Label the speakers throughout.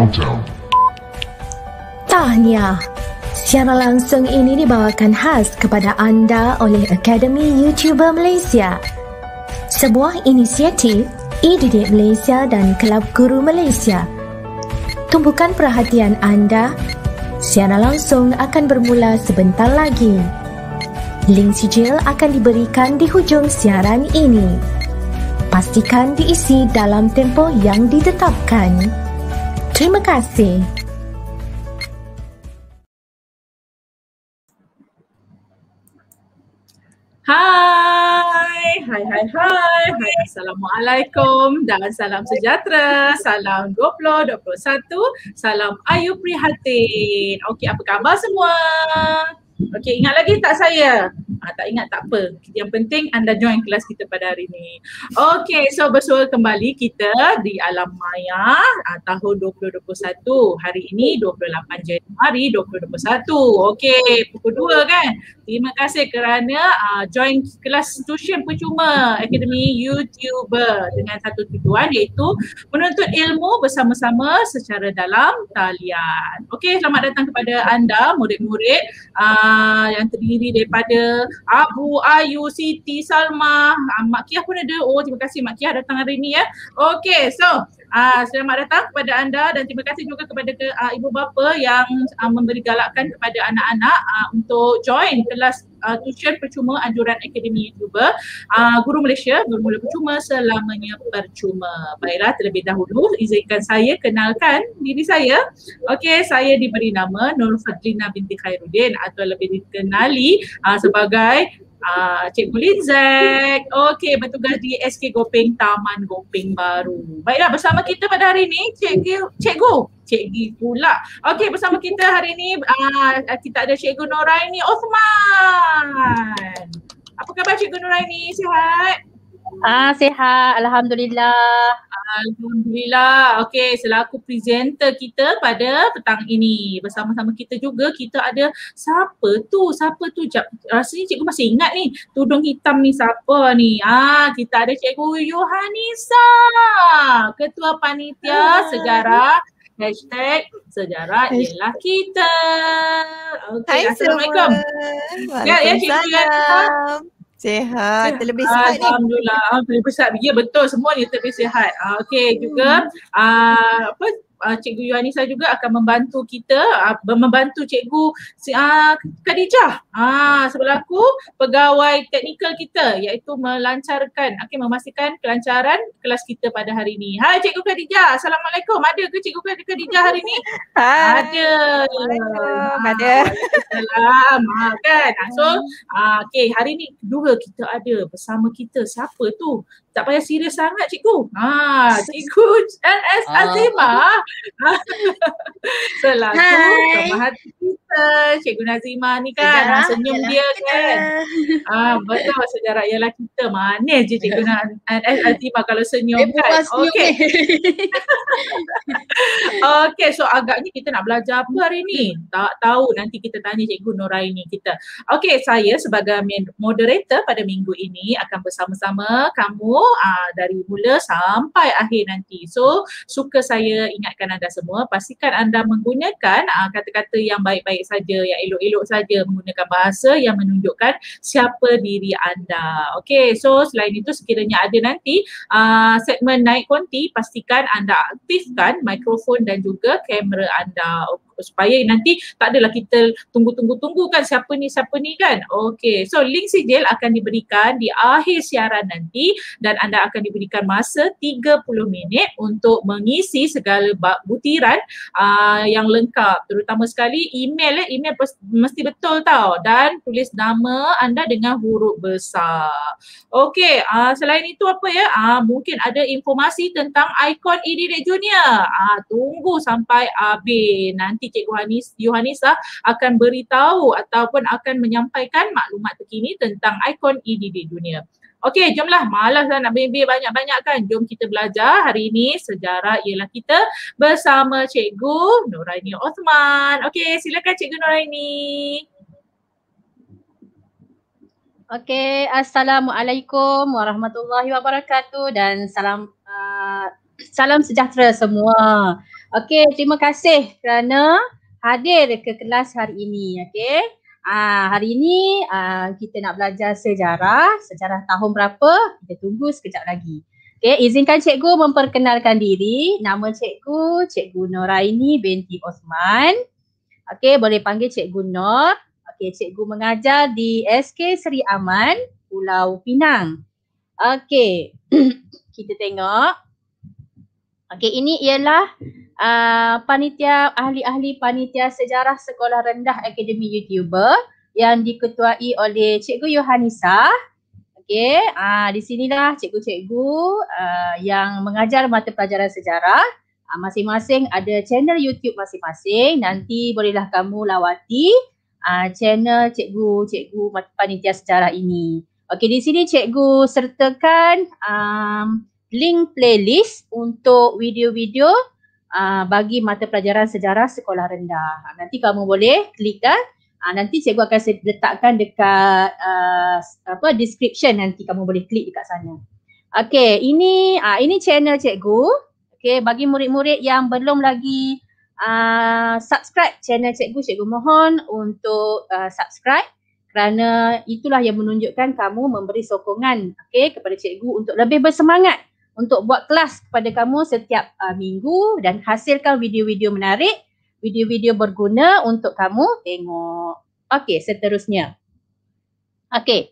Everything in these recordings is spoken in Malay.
Speaker 1: countdown. Tahniah.
Speaker 2: Siaran langsung ini dibawakan khas kepada anda oleh Akademi YouTuber Malaysia. Sebuah inisiatif IDD Malaysia dan Kelab Guru Malaysia. Tumpukan perhatian anda. Siaran langsung akan bermula sebentar lagi. Link sijil akan diberikan di hujung siaran ini. Pastikan diisi dalam tempoh yang ditetapkan. Terima kasih.
Speaker 3: Hai, hai hai hai. Assalamualaikum dan salam sejahtera. Salam 20 21. Salam Ayu Prihatin. Okey, apa khabar semua? Okey, ingat lagi tak saya? Ah, tak ingat tak apa. Yang penting anda join kelas kita pada hari ini. Okey, so bersua kembali kita di alam maya ah, tahun 2021. Hari ini 28 Januari 2021. Okey, pukul 2 kan? Terima kasih kerana ah, join kelas tuition percuma Akademi YouTuber dengan satu tujuan iaitu menuntut ilmu bersama-sama secara dalam talian. Okey, selamat datang kepada anda murid-murid. Ah, yang terdiri daripada Abu, Ayu, Siti, Salma, uh, Mak Kiah pun ada. Oh terima kasih Mak Kiah datang hari ini ya. Okay so uh, selamat datang kepada anda dan terima kasih juga kepada uh, ibu bapa yang uh, memberi galakkan kepada anak-anak untuk join kelas uh, tuition percuma anjuran akademi YouTuber uh, ah, Guru Malaysia bermula percuma selamanya percuma Baiklah terlebih dahulu izinkan saya kenalkan diri saya Okey saya diberi nama Nur Fadlina binti Khairuddin atau lebih dikenali uh, sebagai Uh, Cikgu Lizek. Okey, bertugas di SK Gopeng Taman Gopeng Baru. Baiklah, bersama kita pada hari ini Cikgu. Cikgu. Cikgu pula. Okey, bersama kita hari ini uh, kita ada Cikgu Noraini Osman. Apa khabar Cikgu Noraini? Sihat? Ah, sihat. Alhamdulillah. Alhamdulillah. Okey, selaku presenter kita pada petang ini bersama-sama kita juga kita ada siapa tu? Siapa tu? Jap, rasanya cikgu masih ingat ni. Tudung hitam ni siapa ni? Ah, kita ada cikgu Yohanisa, ketua panitia Hai. Ah. sejarah Hashtag sejarah ialah kita. Okay. Hai Assalamualaikum.
Speaker 1: Waalaikumsalam. Ya, ya, cikgu, ya.
Speaker 3: Sehat, terlebih sehat ni. Alhamdulillah, terlebih sehat. Ya betul, semua ni terlebih sehat. Uh, ah, okay, juga hmm. uh, apa uh, Cikgu Yuanisa juga akan membantu kita uh, membantu Cikgu uh, Khadijah uh, selaku pegawai teknikal kita iaitu melancarkan okay, memastikan kelancaran kelas kita pada hari ini. Hai Cikgu Khadijah Assalamualaikum. Ada ke Cikgu Khadijah hari ini? Hai. Ada. Ada. Salam. Ha, kan? So uh, okay, hari ini dua kita ada bersama kita. Siapa tu? tak payah serius sangat cikgu. Ha, cikgu LS uh. Ah. Azima. Selalu so, hati kita cikgu Nazima ni kan sejarah. Ah, senyum dia kan. ah ha, betul sejarah ialah kita. Manis je cikgu ya. LS Azima kalau senyum eh, kan. Okey. Okey so agaknya kita nak belajar apa hari ni? Tak tahu nanti kita tanya cikgu Nuraini kita. Okey saya sebagai moderator pada minggu ini akan bersama-sama kamu uh, dari mula sampai akhir nanti. So suka saya ingatkan anda semua pastikan anda menggunakan uh, kata-kata yang baik-baik saja, yang elok-elok saja menggunakan bahasa yang menunjukkan siapa diri anda. Okay, so selain itu sekiranya ada nanti uh, segmen naik konti pastikan anda aktifkan mikrofon dan juga kamera anda. Okay apa supaya nanti tak adalah kita tunggu-tunggu-tunggu kan siapa ni siapa ni kan okey so link sijil akan diberikan di akhir siaran nanti dan anda akan diberikan masa 30 minit untuk mengisi segala butiran uh, yang lengkap terutama sekali email eh email mesti betul tau dan tulis nama anda dengan huruf besar okey ah, selain itu apa ya uh, mungkin ada informasi tentang ikon ini Junior ah tunggu sampai habis nanti Cikgu Hanis Yohanis akan beritahu ataupun akan menyampaikan maklumat terkini tentang ikon EDD dunia. Okey, jomlah malas lah nak bimbing banyak-banyak kan. Jom kita belajar hari ini sejarah ialah kita bersama Cikgu Nuraini Osman. Okey, silakan
Speaker 4: Cikgu Nuraini. Okey, Assalamualaikum warahmatullahi wabarakatuh dan salam uh, salam sejahtera semua. Okey, terima kasih kerana hadir ke kelas hari ini. Okey. Ah, hari ini ah, kita nak belajar sejarah. Sejarah tahun berapa? Kita tunggu sekejap lagi. Okey, izinkan cikgu memperkenalkan diri. Nama cikgu, Cikgu Noraini binti Osman. Okey, boleh panggil Cikgu Nor. Okey, cikgu mengajar di SK Seri Aman, Pulau Pinang. Okey, kita tengok. Okey, ini ialah uh, panitia ahli-ahli panitia sejarah sekolah rendah Akademi YouTuber yang diketuai oleh Cikgu Yohanisa. Okey, uh, di sinilah cikgu-cikgu uh, yang mengajar mata pelajaran sejarah. Uh, masing-masing ada channel YouTube masing-masing. Nanti bolehlah kamu lawati uh, channel cikgu-cikgu panitia sejarah ini. Okey, di sini cikgu sertakan um, link playlist untuk video-video uh, bagi mata pelajaran sejarah sekolah rendah. Ah, nanti kamu boleh klikkan. Uh, ah, nanti cikgu akan letakkan dekat uh, apa description nanti kamu boleh klik dekat sana. Okey, ini uh, ini channel cikgu. Okey, bagi murid-murid yang belum lagi uh, subscribe channel cikgu, cikgu mohon untuk uh, subscribe kerana itulah yang menunjukkan kamu memberi sokongan okay kepada cikgu untuk lebih bersemangat untuk buat kelas kepada kamu setiap uh, minggu dan hasilkan video-video menarik, video-video berguna untuk kamu tengok. Okey, seterusnya. Okey.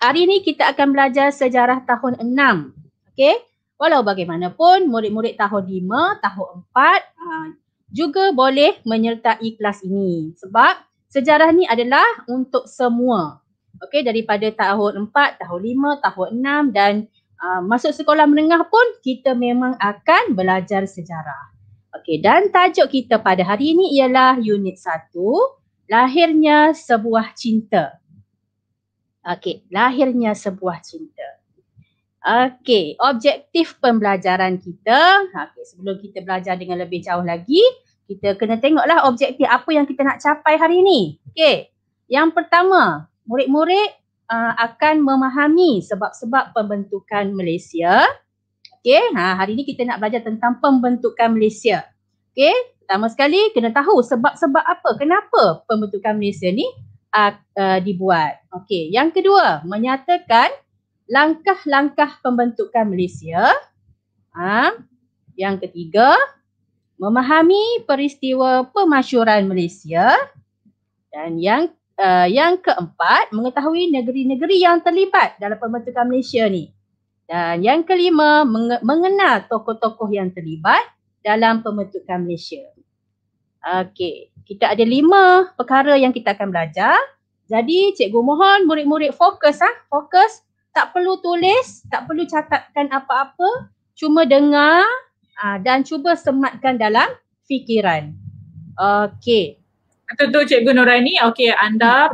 Speaker 4: Hari ini kita akan belajar sejarah tahun 6. Okey. Walau bagaimanapun murid-murid tahun 5, tahun 4 uh, juga boleh menyertai kelas ini sebab sejarah ni adalah untuk semua. Okey, daripada tahun 4, tahun 5, tahun 6 dan Ah, masuk sekolah menengah pun kita memang akan belajar sejarah. Okey dan tajuk kita pada hari ini ialah unit Satu, lahirnya sebuah cinta. Okey, lahirnya sebuah cinta. Okey, objektif pembelajaran kita. Okey, sebelum kita belajar dengan lebih jauh lagi, kita kena tengoklah objektif apa yang kita nak capai hari ini. Okey. Yang pertama, murid-murid uh, akan memahami sebab-sebab pembentukan Malaysia. Okey, ha hari ini kita nak belajar tentang pembentukan Malaysia. Okey, pertama sekali kena tahu sebab-sebab apa, kenapa pembentukan Malaysia ni uh, uh, dibuat. Okey, yang kedua, menyatakan langkah-langkah pembentukan Malaysia. Ha, yang ketiga, memahami peristiwa pemasyuran Malaysia. Dan yang uh, yang keempat mengetahui negeri-negeri yang terlibat dalam pembentukan Malaysia ni dan yang kelima menge- mengenal tokoh-tokoh yang terlibat dalam pembentukan Malaysia. Okey, kita ada lima perkara yang kita akan belajar. Jadi cikgu mohon murid-murid fokus ah, ha? fokus. Tak perlu tulis, tak perlu catatkan apa-apa, cuma dengar ha, dan cuba sematkan dalam fikiran. Okey.
Speaker 3: Tentu Cikgu Nurani, okey anda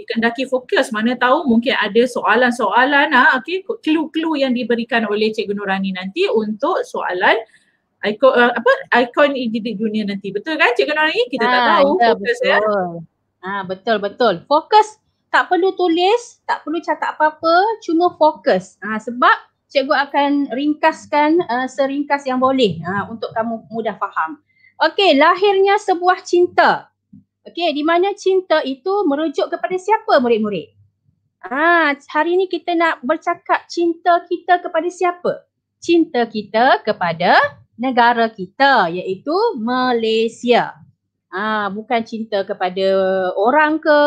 Speaker 3: dikendaki fokus mana tahu mungkin ada soalan-soalan ah okey clue-clue yang diberikan oleh Cikgu Nurani nanti untuk soalan ikon uh, apa ikon Digital dunia nanti. Betul kan Cikgu Nurani? Kita ha, tak ah, tahu ya, fokus ya.
Speaker 4: Ha betul betul. Fokus tak perlu tulis, tak perlu catat apa-apa, cuma fokus. Ha sebab Cikgu akan ringkaskan uh, seringkas yang boleh uh, untuk kamu mudah faham. Okey, lahirnya sebuah cinta. Okey, di mana cinta itu merujuk kepada siapa murid-murid? Ah, hari ini kita nak bercakap cinta kita kepada siapa? Cinta kita kepada negara kita iaitu Malaysia. Ah, bukan cinta kepada orang ke,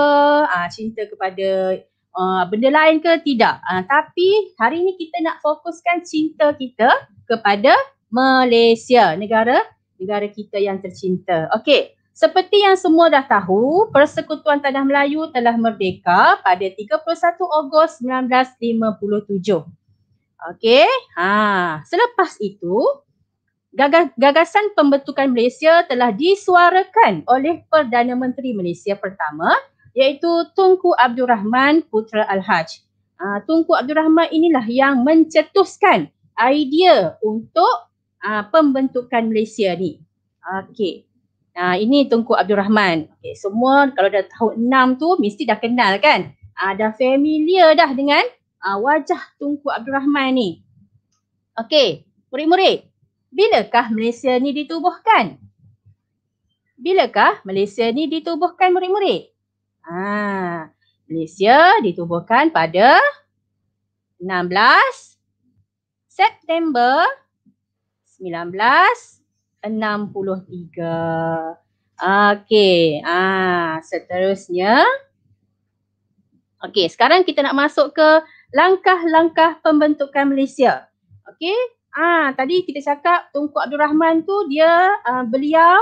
Speaker 4: ah, cinta kepada ah, benda lain ke, tidak. Ah, tapi hari ini kita nak fokuskan cinta kita kepada Malaysia, negara negara kita yang tercinta. Okey. Seperti yang semua dah tahu, Persekutuan Tanah Melayu telah merdeka pada 31 Ogos 1957. Okey, ha. selepas itu gagasan pembentukan Malaysia telah disuarakan oleh Perdana Menteri Malaysia pertama iaitu Tunku Abdul Rahman Putra Al-Haj. Ha, Tunku Abdul Rahman inilah yang mencetuskan idea untuk ha, pembentukan Malaysia ni. Okey. Uh, ini Tunku Abdul Rahman. Okay, semua kalau dah tahun enam tu mesti dah kenal kan? Uh, dah familiar dah dengan uh, wajah Tunku Abdul Rahman ni. Okey, murid-murid. Bilakah Malaysia ni ditubuhkan? Bilakah Malaysia ni ditubuhkan murid-murid? Ah, Malaysia ditubuhkan pada 16 September 19 63. Okey. Ah, seterusnya. Okey, sekarang kita nak masuk ke langkah-langkah pembentukan Malaysia. Okey. Ah, tadi kita cakap Tunku Abdul Rahman tu dia uh, beliau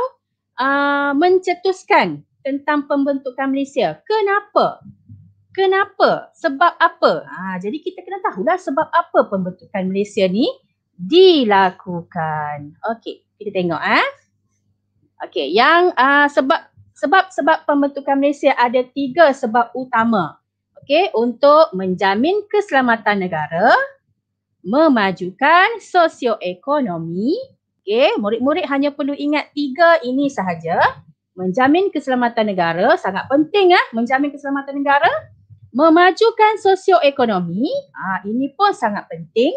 Speaker 4: uh, mencetuskan tentang pembentukan Malaysia. Kenapa? Kenapa? Sebab apa? Ah, jadi kita kena tahulah sebab apa pembentukan Malaysia ni dilakukan. Okey. Kita tengok eh. Okey, yang uh, sebab sebab sebab pembentukan Malaysia ada tiga sebab utama. Okey, untuk menjamin keselamatan negara, memajukan sosioekonomi. Okey, murid-murid hanya perlu ingat tiga ini sahaja. Menjamin keselamatan negara sangat penting ah, menjamin keselamatan negara, memajukan sosioekonomi, ah ini pun sangat penting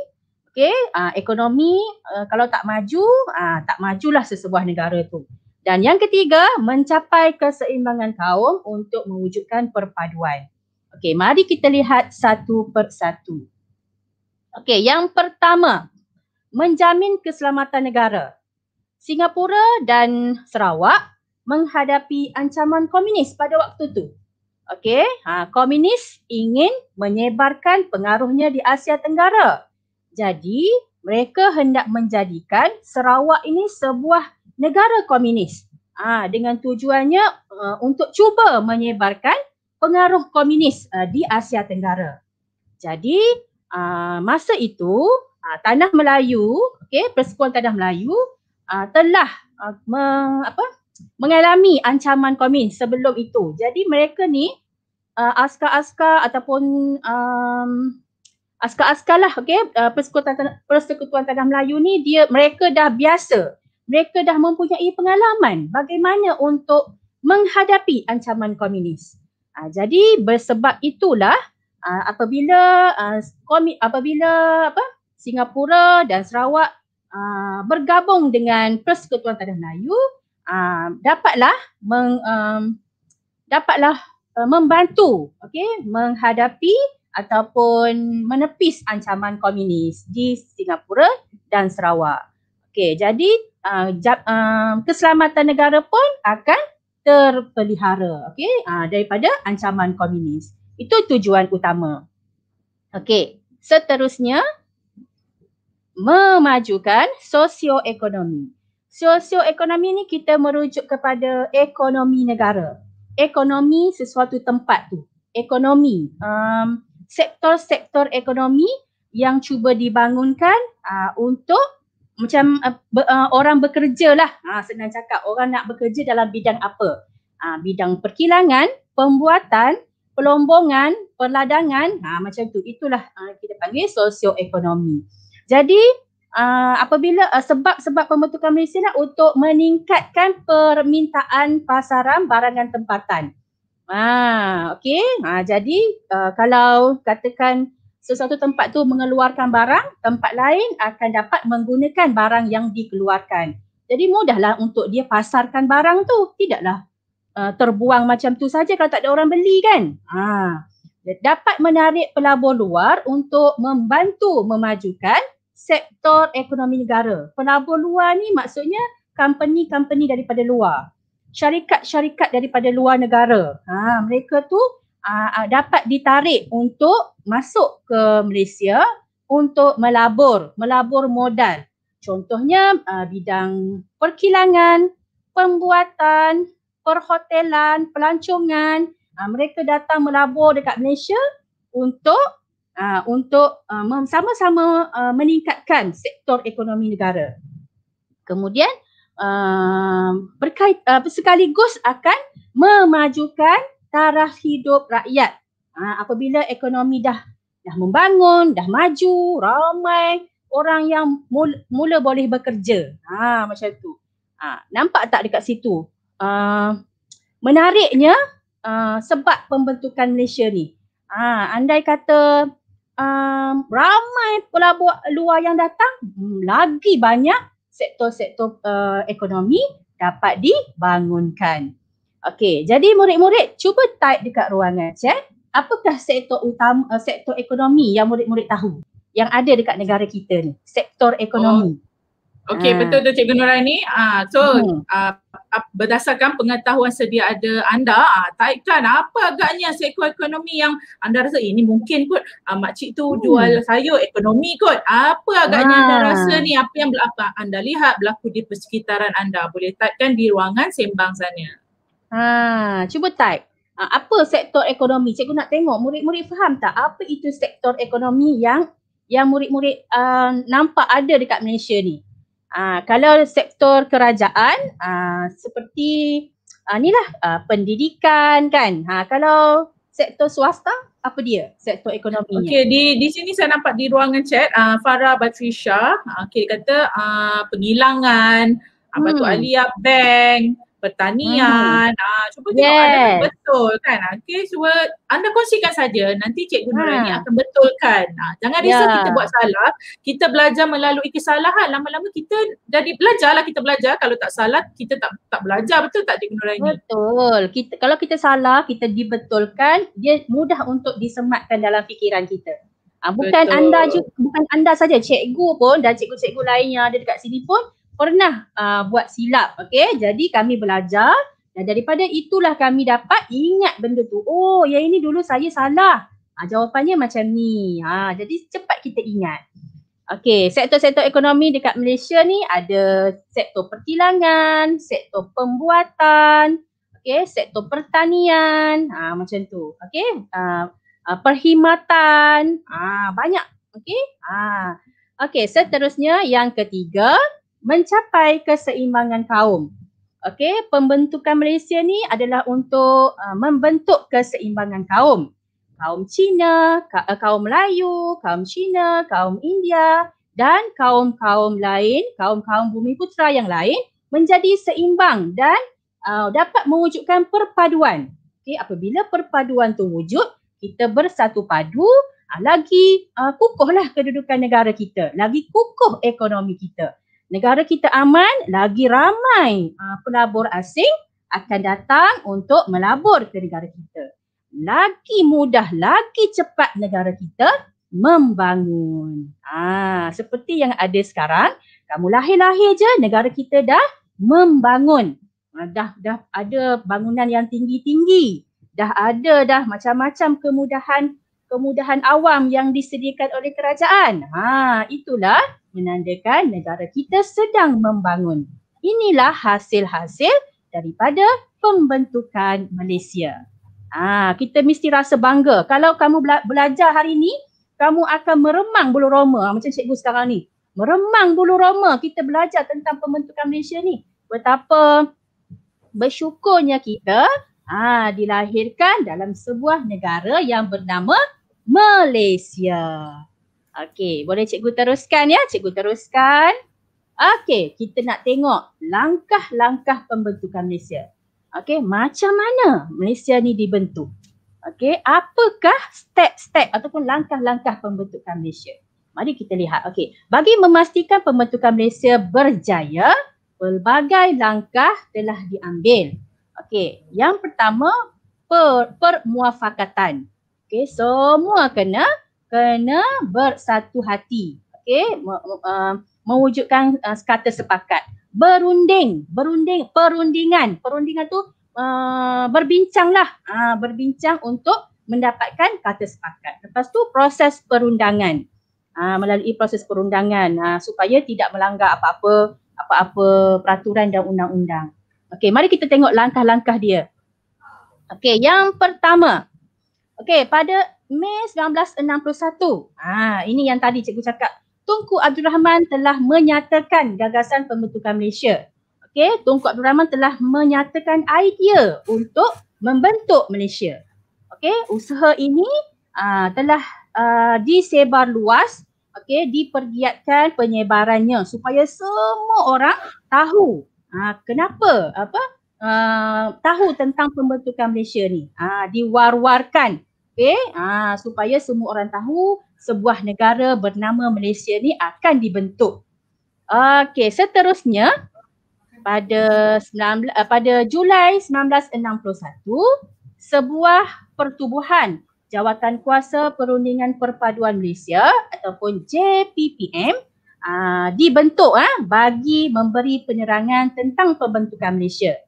Speaker 4: Okay, uh, ah, ekonomi uh, kalau tak maju, uh, tak majulah sesebuah negara tu. Dan yang ketiga, mencapai keseimbangan kaum untuk mewujudkan perpaduan. Okay, mari kita lihat satu per satu. Okay, yang pertama, menjamin keselamatan negara. Singapura dan Sarawak menghadapi ancaman komunis pada waktu tu. Okay, ha, komunis ingin menyebarkan pengaruhnya di Asia Tenggara. Jadi mereka hendak menjadikan Sarawak ini sebuah negara komunis uh, dengan tujuannya uh, untuk cuba menyebarkan pengaruh komunis uh, di Asia Tenggara. Jadi uh, masa itu uh, tanah Melayu, okay, persekutuan tanah Melayu uh, telah uh, me, apa mengalami ancaman komunis sebelum itu. Jadi mereka ni uh, askar-askar ataupun um, askar-askar lah okay, uh, ah, persekutuan tanah, persekutuan tanah Melayu ni dia mereka dah biasa mereka dah mempunyai pengalaman bagaimana untuk menghadapi ancaman komunis. Uh, jadi bersebab itulah uh, apabila uh, komi, apabila apa Singapura dan Sarawak uh, bergabung dengan Persekutuan Tanah Melayu uh, dapatlah meng, um, dapatlah uh, membantu okey menghadapi ataupun menepis ancaman komunis di Singapura dan Sarawak. Okey, jadi uh, jab, uh, keselamatan negara pun akan terpelihara okey uh, daripada ancaman komunis. Itu tujuan utama. Okey, seterusnya memajukan sosioekonomi. Sosioekonomi ni kita merujuk kepada ekonomi negara. Ekonomi sesuatu tempat tu. Ekonomi. Um, sektor-sektor ekonomi yang cuba dibangunkan uh, untuk macam uh, be, uh, orang bekerja lah uh, senang cakap orang nak bekerja dalam bidang apa uh, bidang perkilangan, pembuatan, pelombongan, perladangan uh, macam tu itulah uh, kita panggil ekonomi. jadi uh, apabila sebab-sebab pembentukan Malaysia lah untuk meningkatkan permintaan pasaran barangan tempatan Ah, okay. Ah, jadi uh, kalau katakan sesuatu tempat tu mengeluarkan barang, tempat lain akan dapat menggunakan barang yang dikeluarkan. Jadi mudahlah untuk dia pasarkan barang tu. Tidaklah uh, terbuang macam tu saja kalau tak ada orang beli kan. Ah, Dapat menarik pelabur luar untuk membantu memajukan sektor ekonomi negara. Pelabur luar ni maksudnya company-company daripada luar syarikat-syarikat daripada luar negara. Ha, mereka tu aa, dapat ditarik untuk masuk ke Malaysia untuk melabur, melabur modal. Contohnya aa, bidang perkilangan, pembuatan, perhotelan, pelancongan. Aa, mereka datang melabur dekat Malaysia untuk aa, untuk sama-sama meningkatkan sektor ekonomi negara. Kemudian Ehm, berkait uh, sekaligus akan memajukan taraf hidup rakyat. Uh, apabila ekonomi dah dah membangun, dah maju, ramai orang yang mula, mula boleh bekerja. Ha macam tu. Uh, nampak tak dekat situ? Uh, menariknya uh, sebab pembentukan Malaysia ni. Uh, andai kata Um, ramai pelabur luar yang datang, hmm, lagi banyak sektor-sektor uh, ekonomi dapat dibangunkan. Okey, jadi murid-murid cuba type dekat ruangan chat, ya. apakah sektor utama uh, sektor ekonomi yang murid-murid tahu yang ada dekat negara kita ni? Sektor ekonomi. Oh.
Speaker 3: Okey hmm. betul tu Cikgu Nurani. uh, ah, so hmm. uh, berdasarkan pengetahuan sedia ada anda ah uh, taikan apa agaknya sektor ekonomi yang anda rasa ini eh, mungkin kot uh, mak tu hmm. jual sayur ekonomi
Speaker 4: kot. Apa
Speaker 3: agaknya hmm. anda rasa ni apa yang apa anda lihat berlaku di persekitaran anda boleh taikan di ruangan sembang sana.
Speaker 4: Ha cuba taik. Uh, apa sektor ekonomi? Cikgu nak tengok murid-murid faham tak apa itu sektor ekonomi yang yang murid-murid uh, nampak ada dekat Malaysia ni? Uh, kalau sektor kerajaan uh, seperti uh, lah uh, pendidikan kan. Ha, kalau sektor swasta apa dia sektor ekonomi? Okey di di sini
Speaker 3: saya nampak di ruangan chat uh, Farah Batrisha okay, kata uh, pengilangan apa tu hmm. Alia Bank pertanian. Hmm. Ah, cuba tengok lah yes. ada betul kan. Ah, okay, cuba anda kongsikan saja. Nanti Cikgu Nurani ini ha. akan betulkan. Ah, jangan risau yeah. kita buat salah. Kita belajar melalui kesalahan. Lama-lama kita jadi lah kita belajar. Kalau tak salah, kita tak tak belajar. Betul tak Cikgu ini.
Speaker 4: Betul. Kita, kalau kita salah, kita dibetulkan. Dia mudah untuk disematkan dalam fikiran kita. Ah, bukan Betul. anda juga, bukan anda saja, cikgu pun dan cikgu-cikgu lainnya ada dekat sini pun pernah uh, buat silap. Okay, jadi kami belajar dan daripada itulah kami dapat ingat benda tu. Oh, yang ini dulu saya salah. Ha, jawapannya macam ni. Ha, jadi cepat kita ingat. Okey, sektor-sektor ekonomi dekat Malaysia ni ada sektor pertilangan, sektor pembuatan, okey, sektor pertanian, ha, macam tu. Okey, uh, perkhidmatan, ha, banyak. Okey, ha. okay. seterusnya yang ketiga, mencapai keseimbangan kaum. Okey, pembentukan Malaysia ni adalah untuk uh, membentuk keseimbangan kaum. Kaum Cina, ka- uh, kaum Melayu, kaum Cina, kaum India dan kaum-kaum lain, kaum-kaum bumi putera yang lain menjadi seimbang dan uh, dapat mewujudkan perpaduan. Okey, apabila perpaduan tu wujud, kita bersatu padu, uh, lagi uh, kukuhlah kedudukan negara kita, lagi kukuh ekonomi kita negara kita aman, lagi ramai uh, pelabur asing akan datang untuk melabur ke negara kita. Lagi mudah, lagi cepat negara kita membangun. Ah, seperti yang ada sekarang, kamu lahir-lahir je negara kita dah membangun. Ah, dah dah ada bangunan yang tinggi-tinggi. Dah ada dah macam-macam kemudahan kemudahan awam yang disediakan oleh kerajaan. Ha, itulah menandakan negara kita sedang membangun. Inilah hasil-hasil daripada pembentukan Malaysia. Ha, kita mesti rasa bangga. Kalau kamu bela- belajar hari ini, kamu akan meremang bulu roma ha, macam cikgu sekarang ni. Meremang bulu roma kita belajar tentang pembentukan Malaysia ni. Betapa bersyukurnya kita ha, dilahirkan dalam sebuah negara yang bernama Malaysia. Okey, boleh cikgu teruskan ya? Cikgu teruskan. Okey, kita nak tengok langkah-langkah pembentukan Malaysia. Okey, macam mana Malaysia ni dibentuk? Okey, apakah step-step ataupun langkah-langkah pembentukan Malaysia? Mari kita lihat. Okey, bagi memastikan pembentukan Malaysia berjaya, pelbagai langkah telah diambil. Okey, yang pertama per permuafakatan. Okay, semua kena kena bersatu hati. Okay, me, me, uh, mewujudkan uh, kata sepakat. Berunding, berunding, perundingan. Perundingan tu uh, berbincanglah. Uh, ah, berbincang untuk mendapatkan kata sepakat. Lepas tu proses perundangan. Uh, melalui proses perundangan uh, supaya tidak melanggar apa-apa apa-apa peraturan dan undang-undang. Okey, mari kita tengok langkah-langkah dia. Okey, yang pertama, Okey, pada Mei 1961. Ha, ini yang tadi cikgu cakap. Tunku Abdul Rahman telah menyatakan gagasan pembentukan Malaysia. Okey, Tunku Abdul Rahman telah menyatakan idea untuk membentuk Malaysia. Okey, usaha ini uh, telah uh, disebar luas, okey, dipergiatkan penyebarannya supaya semua orang tahu uh, kenapa apa uh, tahu tentang pembentukan Malaysia ni. Uh, diwar-warkan okey ha, supaya semua orang tahu sebuah negara bernama Malaysia ni akan dibentuk okey seterusnya pada 19, eh, pada Julai 1961 sebuah pertubuhan Jawatan Kuasa Perundingan Perpaduan Malaysia ataupun JPPM aa, ah, dibentuk ah bagi memberi penerangan tentang pembentukan Malaysia.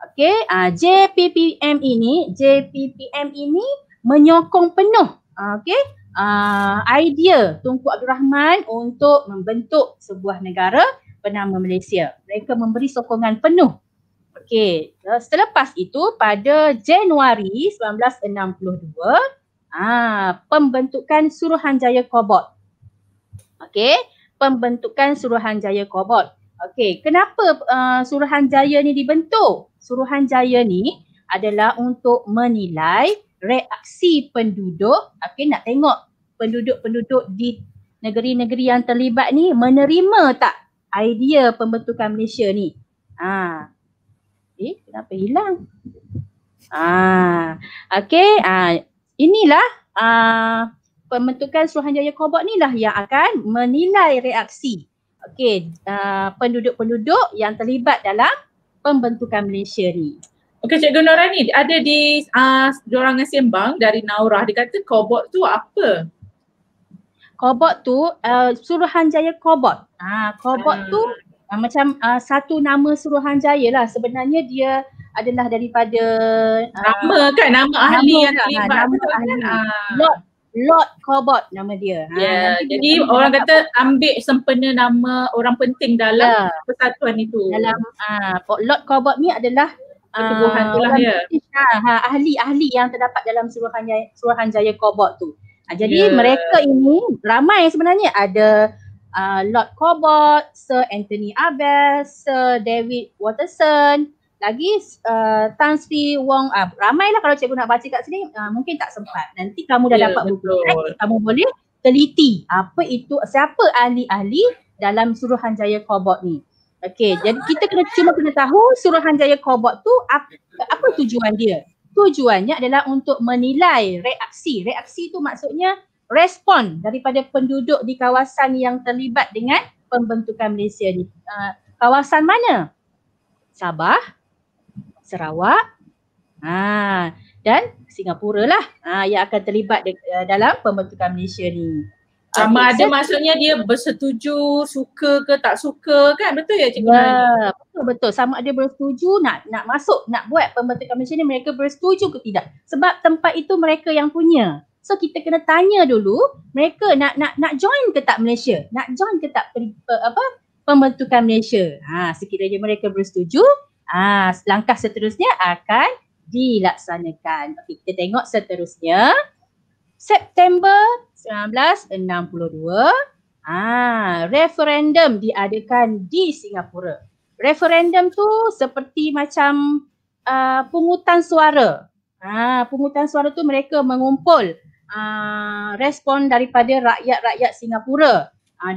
Speaker 4: Okey, ah, JPPM ini, JPPM ini menyokong penuh ah, okay, uh, ah, idea Tunku Abdul Rahman untuk membentuk sebuah negara bernama Malaysia. Mereka memberi sokongan penuh. Okey, uh, selepas itu pada Januari 1962, uh, ah, pembentukan Suruhanjaya Kobot. Okey, pembentukan Suruhanjaya Kobot. Okey, kenapa uh, Suruhanjaya ni dibentuk? Suruhanjaya ni adalah untuk menilai reaksi penduduk Okay, nak tengok penduduk-penduduk di negeri-negeri yang terlibat ni menerima tak idea pembentukan Malaysia ni ha eh kenapa hilang ah ha. okey ha. inilah ha. Pembentukan Suruhanjaya Kobok ni lah yang akan menilai reaksi okay, ha, penduduk-penduduk yang terlibat dalam pembentukan Malaysia ni.
Speaker 3: Okey Cikgu ni ada di uh, yang Sembang dari Naura dia kata kobot tu apa?
Speaker 4: Kobot tu uh, Suruhanjaya Kobot. Ah ha, kobot hmm. tu uh, macam uh, satu nama Suruhanjaya lah sebenarnya dia adalah daripada uh, nama kan nama ahli nama kan? yang terlibat. Nama tu kan? ahli. Kan, uh, Lord Lord Kobot nama dia. yeah. ha, ya, jadi dia orang kata apa?
Speaker 3: ambil sempena nama orang penting dalam yeah. persatuan itu. Dalam
Speaker 4: uh, Lord Kobot ni adalah
Speaker 3: Ketubuhan uh, tu ah, lah ya.
Speaker 4: Lah. Ha, ahli-ahli yang terdapat dalam Suruhanjaya, Suruhanjaya Kobot tu. Ha, jadi yeah. mereka ini ramai sebenarnya ada uh, Lord Kobot, Sir Anthony Abel, Sir David Watterson, lagi uh, Tan Sri Wong, uh, ramailah kalau cikgu nak baca kat sini uh, mungkin tak sempat. Nanti kamu dah yeah, dapat betul. buku. Kan? Eh? Kamu boleh teliti apa itu, siapa ahli-ahli dalam Suruhanjaya Kobot ni. Okey, jadi kita kena cuma kena tahu Suruhanjaya Cobot tu apa, apa tujuan dia. Tujuannya adalah untuk menilai reaksi. Reaksi tu maksudnya respon daripada penduduk di kawasan yang terlibat dengan pembentukan Malaysia ni. Uh, kawasan mana? Sabah, Sarawak, ha, dan Singapura lah ha, yang akan terlibat de- dalam pembentukan Malaysia ni sama ada maksudnya dia bersetuju suka ke tak suka kan betul ya cikgu ya betul betul sama ada bersetuju nak nak masuk nak buat pembentukan macam ni mereka bersetuju ke tidak sebab tempat itu mereka yang punya so kita kena tanya dulu mereka nak nak nak join ke tak Malaysia nak join ke tak per, per, apa pembentukan Malaysia ha sekiranya mereka bersetuju ha langkah seterusnya akan dilaksanakan okay kita tengok seterusnya September 1962 ah ha, referendum diadakan di Singapura. Referendum tu seperti macam uh, pungutan suara. Ah pungutan suara tu mereka mengumpul uh, respon daripada rakyat-rakyat Singapura uh,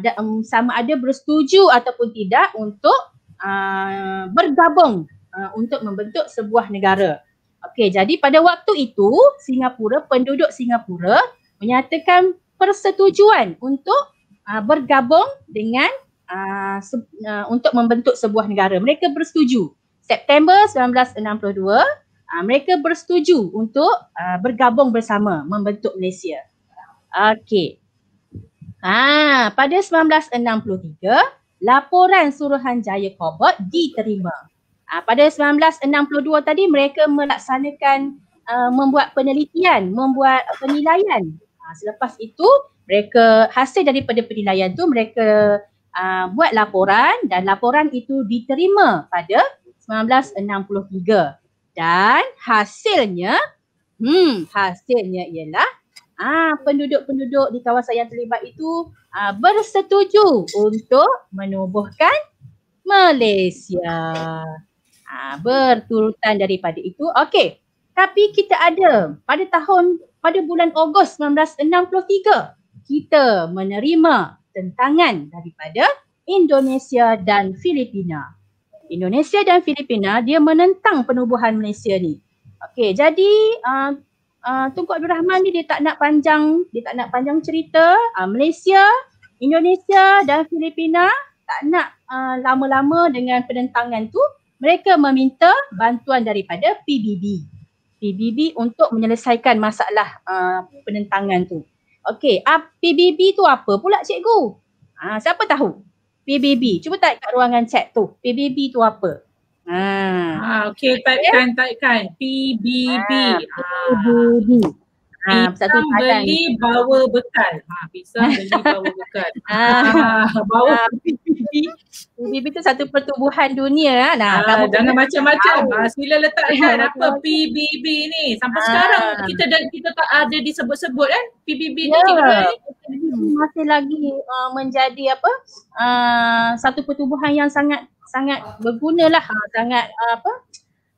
Speaker 4: sama ada bersetuju ataupun tidak untuk uh, bergabung uh, untuk membentuk sebuah negara. Okey, jadi pada waktu itu Singapura penduduk Singapura menyatakan persetujuan untuk uh, bergabung dengan uh, se- uh, untuk membentuk sebuah negara. Mereka bersetuju. September 1962, uh, mereka bersetuju untuk uh, bergabung bersama membentuk Malaysia. Okey. Ah, pada 1963, laporan Suruhanjaya Kobot diterima. Ah, pada 1962 tadi mereka melaksanakan uh, membuat penelitian, membuat penilaian Ah, selepas itu mereka hasil daripada penilaian tu mereka uh, buat laporan dan laporan itu diterima pada 1963 dan hasilnya hmm hasilnya ialah ah penduduk-penduduk di kawasan yang terlibat itu ah, bersetuju untuk menubuhkan Malaysia. Ah berturutan daripada itu okey. Tapi kita ada pada tahun pada bulan Ogos 1963 kita menerima tentangan daripada Indonesia dan Filipina. Indonesia dan Filipina dia menentang penubuhan Malaysia ni. Okey, jadi uh, uh, Tunku Abdul Rahman ni dia tak nak panjang, dia tak nak panjang cerita uh, Malaysia, Indonesia dan Filipina tak nak uh, lama-lama dengan penentangan tu. Mereka meminta bantuan daripada PBB. PBB untuk menyelesaikan masalah uh, penentangan tu. Okey, uh, ah, PBB tu apa pula cikgu? uh, siapa tahu? PBB. Cuba type kat ruangan chat tu. PBB tu apa? Ha. Uh, ah,
Speaker 3: okey, typekan, PBB. Ah, PBB. Ah, ha, pisang beli kan. bawa
Speaker 4: bekal. Ha, ah. ah, pisang beli bawa bekal. ha, bawa bibi PBB tu satu pertubuhan dunia. Lah. Nah, ha, jangan macam-macam. Ha, sila letak kan apa
Speaker 3: PBB ni. Sampai ha. sekarang kita dah, kita tak ada disebut-sebut kan. PBB
Speaker 4: ni yeah. kita hmm. masih lagi uh, menjadi apa uh, satu pertubuhan yang sangat sangat berguna lah. Uh, sangat uh, apa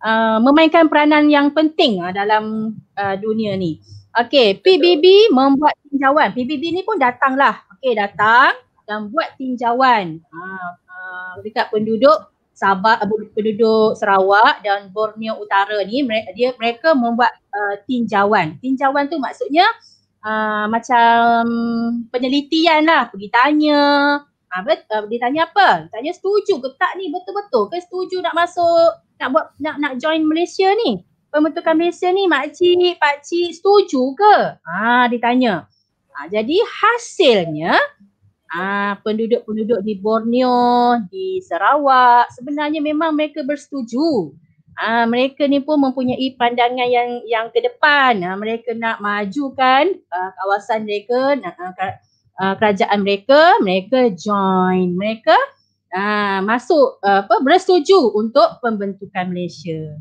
Speaker 4: uh, memainkan peranan yang penting uh, dalam uh, dunia ni. Okey, PBB membuat tinjauan. PBB ni pun datanglah. Okey, datang dan buat tinjauan. Ha, ha, dekat penduduk Sabah, eh, penduduk Sarawak dan Borneo Utara ni mereka, dia, mereka membuat uh, tinjauan. Tinjauan tu maksudnya uh, macam penelitian lah. Pergi tanya. Ha, bet, uh, dia tanya apa? Tanya setuju ke tak ni betul-betul ke setuju nak masuk nak buat nak nak join Malaysia ni? pembentukan Malaysia ni makcik, pakcik setuju ke? Ah, dia tanya. Ah, jadi hasilnya ah, penduduk-penduduk di Borneo, di Sarawak sebenarnya memang mereka bersetuju. Ah, mereka ni pun mempunyai pandangan yang yang ke depan. Ah, mereka nak majukan ah, kawasan mereka, nak, ah, kerajaan mereka, mereka join, mereka ah, masuk apa bersetuju untuk pembentukan Malaysia.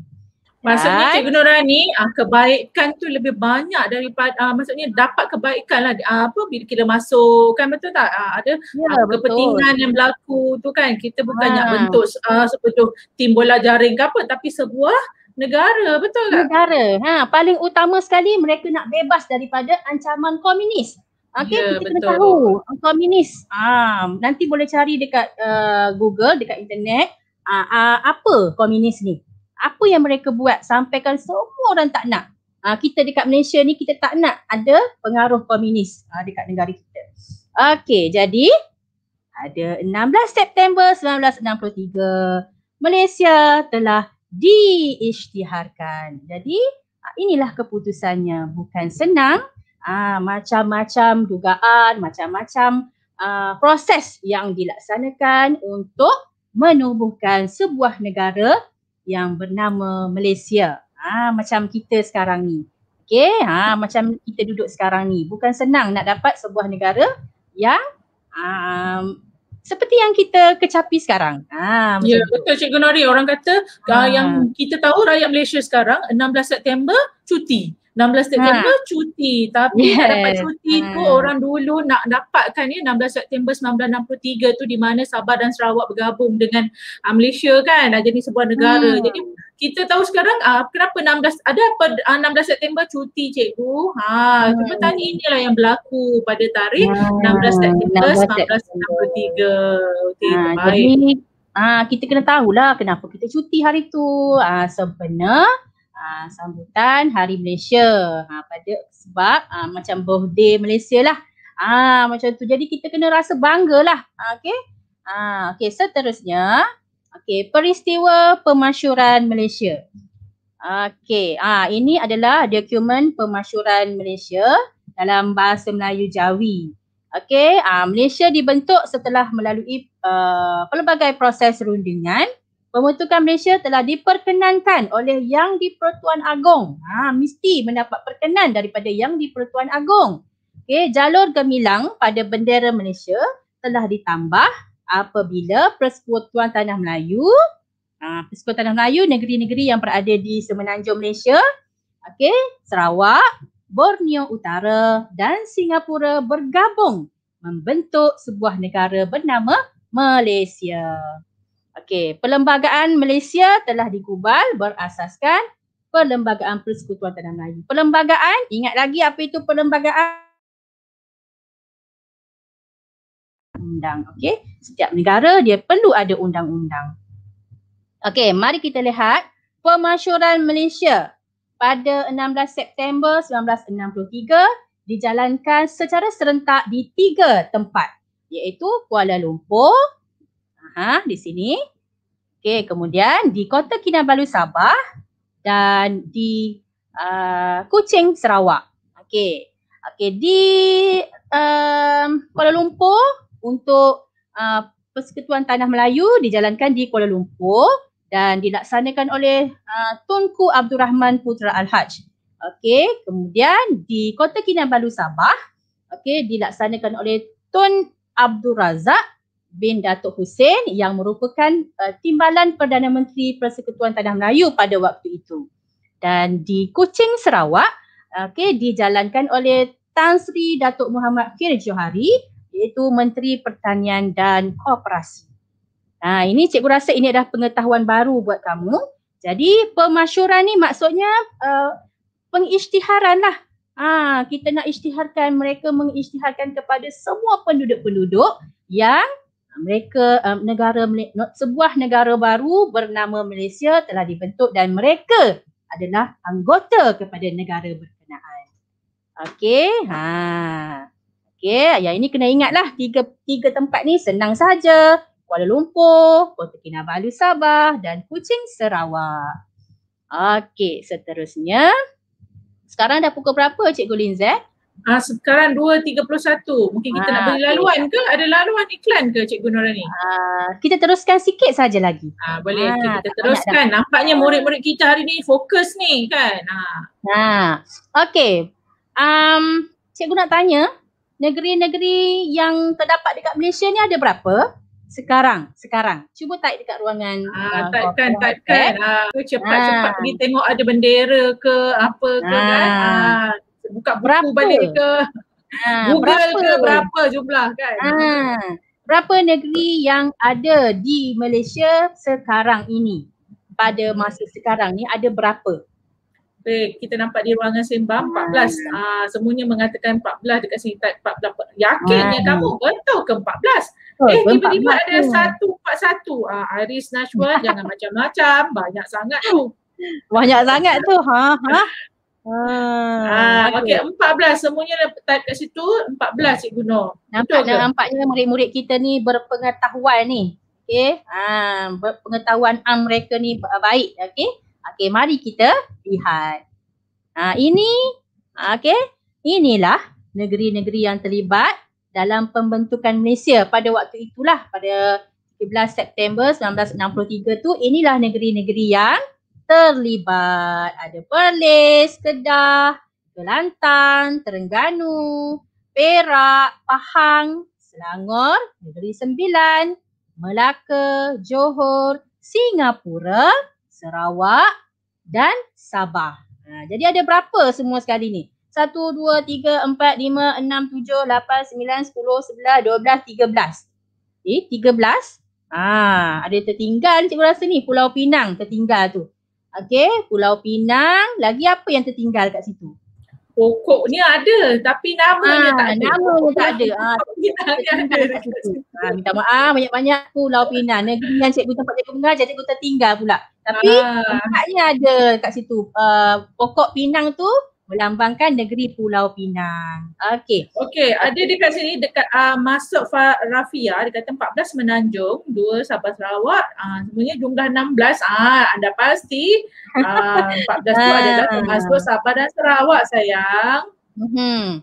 Speaker 4: Maksudnya Cikgu
Speaker 3: Nurani, uh, kebaikan tu lebih banyak daripada uh, maksudnya dapat kebaikan lah uh, apa bila kita masuk kan betul tak? Uh, ada ya, uh, kepentingan yang berlaku tu kan kita bukan nak bentuk uh, sebetul
Speaker 4: tim bola jaring ke apa tapi sebuah negara betul tak? Negara. Ha, paling utama sekali mereka nak bebas daripada ancaman komunis. Okey ya, kita betul. tahu komunis. Ah, nanti boleh cari dekat uh, Google, dekat internet uh, uh, apa komunis ni apa yang mereka buat sampaikan semua orang tak nak uh, kita dekat Malaysia ni kita tak nak ada pengaruh komunis uh, dekat negara kita. Okey jadi ada 16 September 1963 Malaysia telah diisytiharkan. Jadi ah, inilah keputusannya bukan senang macam-macam dugaan macam-macam proses yang dilaksanakan untuk menubuhkan sebuah negara yang bernama Malaysia. Ha, macam kita sekarang ni. Okay, ha, macam kita duduk sekarang ni. Bukan senang nak dapat sebuah negara yang um, seperti yang kita kecapi sekarang. Ha, ya, yeah, betul Cikgu
Speaker 3: Nari. Orang kata ha. yang kita tahu rakyat Malaysia sekarang 16 September cuti. 16 ha. September ha. cuti tapi yes. dapat cuti ha. tu hmm. orang dulu nak dapatkan ya 16 September 1963 tu di mana Sabah dan Sarawak bergabung dengan uh, Malaysia kan dah jadi sebuah negara. Hmm. Jadi kita tahu sekarang uh, kenapa 16 ada apa uh, ah, 16 September cuti cikgu? Ha hmm. cuma hmm. tanya inilah yang berlaku pada tarikh hmm. 16 September 1963. Hmm.
Speaker 4: Okey ha, baik. Jadi ah kita kena tahulah kenapa kita cuti hari tu. Ah sebenarnya uh, sambutan Hari Malaysia uh, pada sebab uh, macam birthday Malaysia lah. Ah uh, macam tu. Jadi kita kena rasa bangga lah. Uh, okay. Ah uh, okay. Seterusnya. Okay. Peristiwa Pemasyuran Malaysia. Okay. Ah uh, ini adalah dokumen Pemasyuran Malaysia dalam bahasa Melayu Jawi. Okay, uh, Malaysia dibentuk setelah melalui uh, pelbagai proses rundingan pembentukan Malaysia telah diperkenankan oleh Yang di-Pertuan Agong. Ha, mesti mendapat perkenan daripada Yang di-Pertuan Agong. Okay, jalur gemilang pada bendera Malaysia telah ditambah apabila Persekutuan Tanah Melayu, ha, Persekutuan Tanah Melayu negeri-negeri yang berada di semenanjung Malaysia, okay, Sarawak, Borneo Utara dan Singapura bergabung membentuk sebuah negara bernama Malaysia. Okey, Perlembagaan Malaysia telah dikubal berasaskan Perlembagaan Persekutuan Tanah Melayu. Perlembagaan, ingat lagi apa itu perlembagaan? Undang, okey. Setiap negara dia perlu ada undang-undang. Okey, mari kita lihat Pemasyuran Malaysia pada 16 September 1963 dijalankan secara serentak di tiga tempat iaitu Kuala Lumpur, ha di sini. Okey, kemudian di Kota Kinabalu Sabah dan di uh, Kuching Sarawak. Okey. Okey, di um, Kuala Lumpur untuk uh, Persekutuan Tanah Melayu dijalankan di Kuala Lumpur dan dilaksanakan oleh uh, Tunku Abdul Rahman Putra Al-Haj. Okey, kemudian di Kota Kinabalu Sabah okey dilaksanakan oleh Tun Abdul Razak bin Datuk Hussein yang merupakan uh, timbalan Perdana Menteri Persekutuan Tanah Melayu pada waktu itu. Dan di Kuching Sarawak, okey dijalankan oleh Tan Sri Datuk Muhammad Fir Johari iaitu Menteri Pertanian dan kooperasi. Nah, ini cikgu rasa ini adalah pengetahuan baru buat kamu. Jadi pemasyuran ni maksudnya uh, pengisytiharan lah. Ah, kita nak isytiharkan mereka mengisytiharkan kepada semua penduduk-penduduk yang mereka uh, negara sebuah negara baru bernama Malaysia telah dibentuk dan mereka adalah anggota kepada negara berkenaan. Okey, ha. Okey, ya ini kena ingatlah tiga tiga tempat ni senang saja. Kuala Lumpur, Kota Kinabalu Sabah dan Kuching Sarawak. Okey, seterusnya sekarang dah pukul berapa Cikgu Linz eh? Ah uh, sekarang 2.31. Mungkin kita ha, nak ah, beri laluan ke? Ada
Speaker 3: laluan iklan ke Cikgu Nurani? Ah
Speaker 4: kita teruskan sikit saja lagi. Ah boleh uh, ah, okay, kita teruskan. Banyak, Nampaknya ah. murid-murid kita
Speaker 3: hari ni fokus ni kan. Ha.
Speaker 4: Uh. Okey. Um cikgu nak tanya negeri-negeri yang terdapat dekat Malaysia ni ada berapa? Sekarang, sekarang. Cuba type dekat ruangan. Ah, uh,
Speaker 3: typekan, typekan. Eh. cepat-cepat ha. pergi tengok ada bendera ke apa ke ha. kan.
Speaker 1: Ah, buka buku berapa? balik ke ha, Google berapa? ke berapa jumlah kan ha,
Speaker 4: berapa negeri yang ada di Malaysia sekarang ini pada masa sekarang ni ada berapa
Speaker 3: Okay, kita nampak di ruangan sembang 14. Ah, ah semuanya mengatakan 14 dekat sini tak 14. Yakinnya ah. kamu betul ke 14? Oh, eh tiba-tiba ada satu 141. satu. Ah, Aris Najwa jangan macam-macam, banyak sangat tu. Banyak sangat tu.
Speaker 4: Ha ha. Ah, okay ah, okey
Speaker 3: 14 semuanya type kat situ 14 cikgu Nur. Nampak Betul
Speaker 4: nampaknya murid-murid kita ni berpengetahuan ni. Okey. Ha ah, berpengetahuan am mereka ni baik okey. Okey mari kita lihat. Ha ah, ini ah, okey inilah negeri-negeri yang terlibat dalam pembentukan Malaysia pada waktu itulah pada 17 September 1963 tu inilah negeri-negeri yang terlibat. Ada Perlis, Kedah, Kelantan, Terengganu, Perak, Pahang, Selangor, Negeri Sembilan, Melaka, Johor, Singapura, Sarawak dan Sabah. Ha, jadi ada berapa semua sekali ni? Satu, dua, tiga, empat, lima, enam, tujuh, lapan, sembilan, sepuluh, 8, dua belas, tiga belas. 13. Eh, tiga belas. Ah ada tertinggal cikgu rasa ni Pulau Pinang tertinggal tu. Okay, Pulau Pinang. Lagi apa yang tertinggal kat situ? Pokok ni ada tapi nama dia ha, ah, tak ada. Nama tak ada. Ha, minta maaf banyak-banyak tu Pulau Pinang. Negeri yang cikgu tempat cikgu mengajar, cikgu tertinggal pula. Tapi ha. tempatnya ada kat situ. Uh, pokok Pinang tu melambangkan negeri Pulau Pinang. Okey. Okey, ada dekat
Speaker 3: sini dekat uh, masuk Rafia dekat 14 Menanjung, 2 Sabah Sarawak, uh, semuanya jumlah 16. Ah, uh, anda pasti uh, ah, 14 tu adalah termasuk Sabah dan Sarawak sayang.
Speaker 4: Hmm.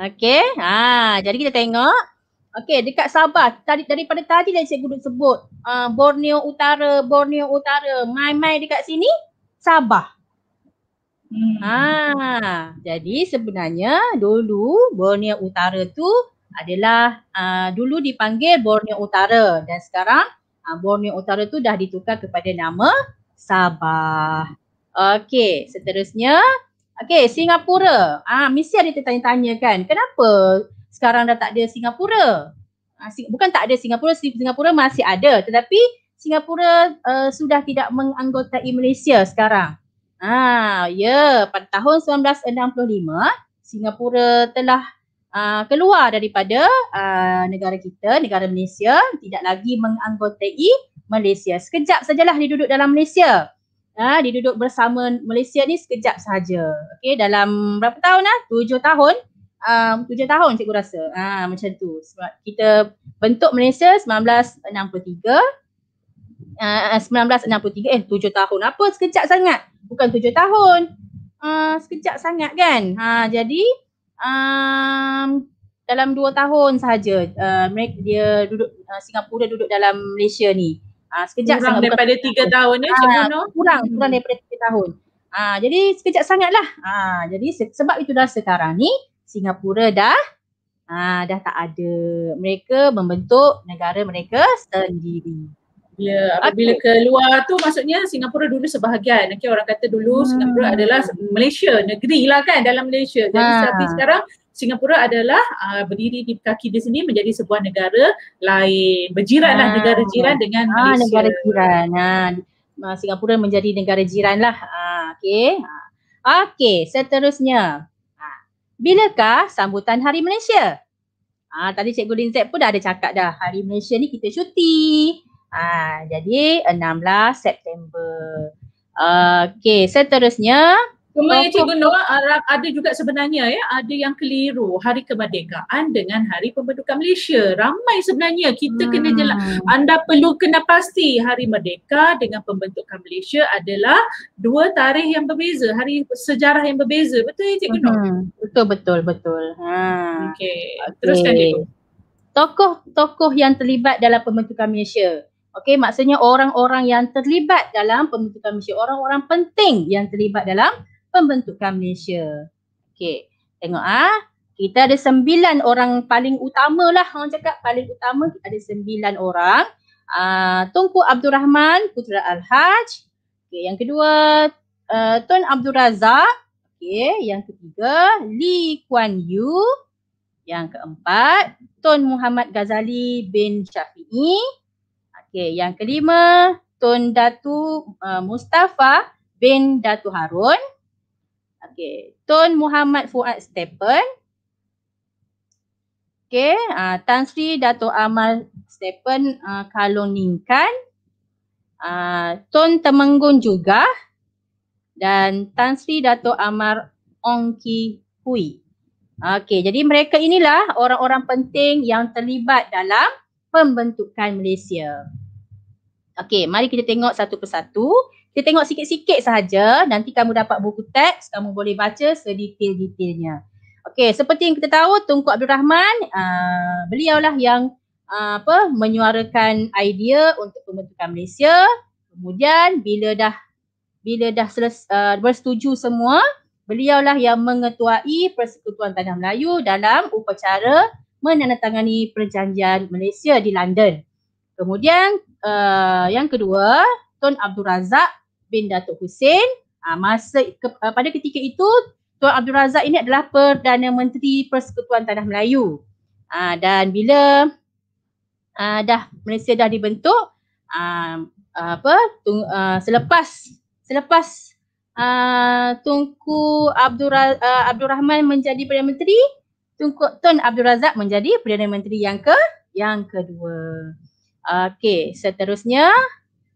Speaker 4: Okey, ha, uh, jadi kita tengok Okey, dekat Sabah, tadi, daripada tadi dan cikgu duduk sebut uh, Borneo Utara, Borneo Utara, mai-mai dekat sini, Sabah Hmm. Ha, jadi sebenarnya dulu Borneo Utara tu adalah uh, dulu dipanggil Borneo Utara dan sekarang uh, Borneo Utara tu dah ditukar kepada nama Sabah. Okey, seterusnya okey Singapura. Ah uh, mesti ada tertanya-tanya kan kenapa sekarang dah tak ada Singapura? Uh, bukan tak ada Singapura, Singapura masih ada tetapi Singapura uh, sudah tidak menganggotai Malaysia sekarang. Ah, ya, pada tahun 1965, Singapura telah uh, keluar daripada uh, negara kita, negara Malaysia, tidak lagi menganggotai Malaysia. Sekejap sajalah dia duduk dalam Malaysia. Ha, ah, dia duduk bersama Malaysia ni sekejap sahaja. Okey, dalam berapa tahun lah? Tujuh tahun. Um, tujuh tahun cikgu rasa. Ha, macam tu. Sebab kita bentuk Malaysia 1963. 1963 ah, eh tujuh tahun apa sekejap sangat bukan tujuh tahun uh, sekejap sangat kan ha jadi um, dalam dua tahun sahaja uh, mereka dia duduk uh, Singapura duduk dalam Malaysia ni uh, sekejap kurang sangat daripada tiga tahun, tahun ya uh, kurang hmm. kurang daripada tiga tahun uh, jadi sekejap sangatlah uh, jadi sebab itu dah sekarang ni Singapura dah uh, dah tak ada mereka membentuk negara mereka sendiri
Speaker 3: Ya, apabila Aku. keluar tu maksudnya Singapura dulu sebahagian. Okey, orang kata dulu hmm. Singapura adalah Malaysia, negeri lah kan dalam Malaysia. Jadi ha. tapi sekarang Singapura adalah
Speaker 4: uh, berdiri di kaki di sini menjadi sebuah negara
Speaker 3: lain. Berjiran lah ah. negara jiran
Speaker 4: dengan ha, Malaysia. Negara jiran. Ha. Singapura menjadi negara jiran lah. Ha, Okey. Ha. Okey, seterusnya. Ha. Bilakah sambutan Hari Malaysia? Ah, tadi Cikgu Lin pun dah ada cakap dah. Hari Malaysia ni kita cuti. Ha, jadi 16 September. Uh, okay seterusnya. Cuma ya Cikgu Noah
Speaker 3: ada juga sebenarnya ya ada yang keliru hari kemerdekaan dengan hari pembentukan Malaysia. Ramai sebenarnya kita hmm. kena jelas. Anda perlu kena pasti hari merdeka dengan pembentukan Malaysia adalah dua tarikh yang berbeza.
Speaker 4: Hari sejarah yang berbeza. Betul ya Cikgu Noah? Hmm. Betul betul betul. Ha. Okay. okay. Teruskan Cikgu. Tokoh-tokoh yang terlibat dalam pembentukan Malaysia. Okey, maksudnya orang-orang yang terlibat dalam pembentukan Malaysia, orang-orang penting yang terlibat dalam pembentukan Malaysia. Okey, tengok ah. Kita ada sembilan orang paling utama lah orang cakap paling utama ada sembilan orang. Uh, Tunku Abdul Rahman, Putra Al-Hajj. Okay, yang kedua, uh, Tun Abdul Razak. Okay, yang ketiga, Lee Kuan Yew. Yang keempat, Tun Muhammad Ghazali bin Syafi'i. Okey, yang kelima Tun Datu uh, Mustafa bin Datu Harun. Okey, Tun Muhammad Fuad Stephen. Okey, uh, Tan Sri Datu Amal Stephen uh, Kalong Ningkan. Uh, Tun Temenggung juga dan Tan Sri Datu Amar Ong Ki Hui. Okey, jadi mereka inilah orang-orang penting yang terlibat dalam pembentukan Malaysia. Okey, mari kita tengok satu persatu. Kita tengok sikit-sikit sahaja. Nanti kamu dapat buku teks, kamu boleh baca sedetail-detailnya. Okey, seperti yang kita tahu Tunku Abdul Rahman, uh, beliaulah yang uh, apa menyuarakan idea untuk pembentukan Malaysia. Kemudian bila dah bila dah seles, uh, bersetuju semua, beliaulah yang mengetuai Persekutuan Tanah Melayu dalam upacara menandatangani perjanjian Malaysia di London. Kemudian uh, yang kedua, Tun Abdul Razak bin Datuk Hussein. Uh, masa ke, uh, pada ketika itu, Tun Abdul Razak ini adalah Perdana Menteri Persekutuan Tanah Melayu. Uh, dan bila uh, dah Malaysia dah dibentuk, uh, apa tung, uh, selepas selepas Uh, Tunku Abdul, uh, Abdul Rahman menjadi Perdana Menteri, Tunku Tun Abdul Razak menjadi Perdana Menteri yang ke yang kedua. Okey, seterusnya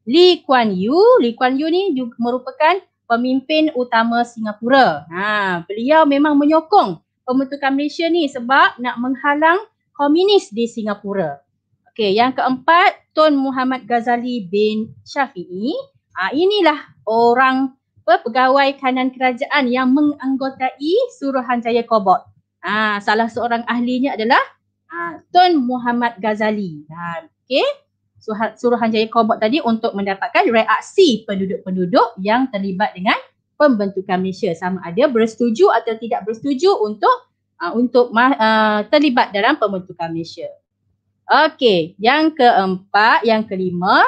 Speaker 4: Lee Kuan Yew. Lee Kuan Yew ni juga merupakan pemimpin utama Singapura. Ha, beliau memang menyokong pembentukan Malaysia ni sebab nak menghalang komunis di Singapura. Okey, yang keempat Tun Muhammad Ghazali bin Syafi'i. Ha, inilah orang pegawai kanan kerajaan yang menganggotai Suruhanjaya Kobot. Ha, salah seorang ahlinya adalah Tun Muhammad Ghazali. Ha, okay. Suruhanjaya Kobot tadi untuk mendapatkan reaksi penduduk-penduduk yang terlibat dengan pembentukan Malaysia sama ada bersetuju atau tidak bersetuju untuk uh, untuk uh, terlibat dalam pembentukan Malaysia. Okey, yang keempat, yang kelima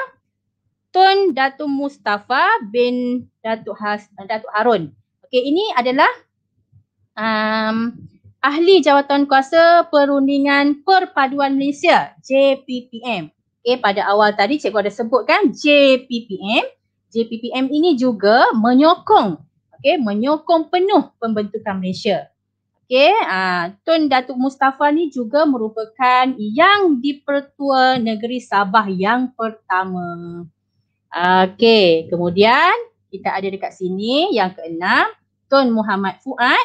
Speaker 4: Tun Datuk Mustafa bin Datuk Has Datuk Harun. Okey, ini adalah um, Ahli Jawatan Kuasa Perundingan Perpaduan Malaysia JPPM. Okay, pada awal tadi cikgu ada sebut kan JPPM. JPPM ini juga menyokong okay, menyokong penuh pembentukan Malaysia. Okay, uh, ah, Tun Datuk Mustafa ni juga merupakan yang dipertua negeri Sabah yang pertama. Okay, kemudian kita ada dekat sini yang keenam Tun Muhammad Fuad.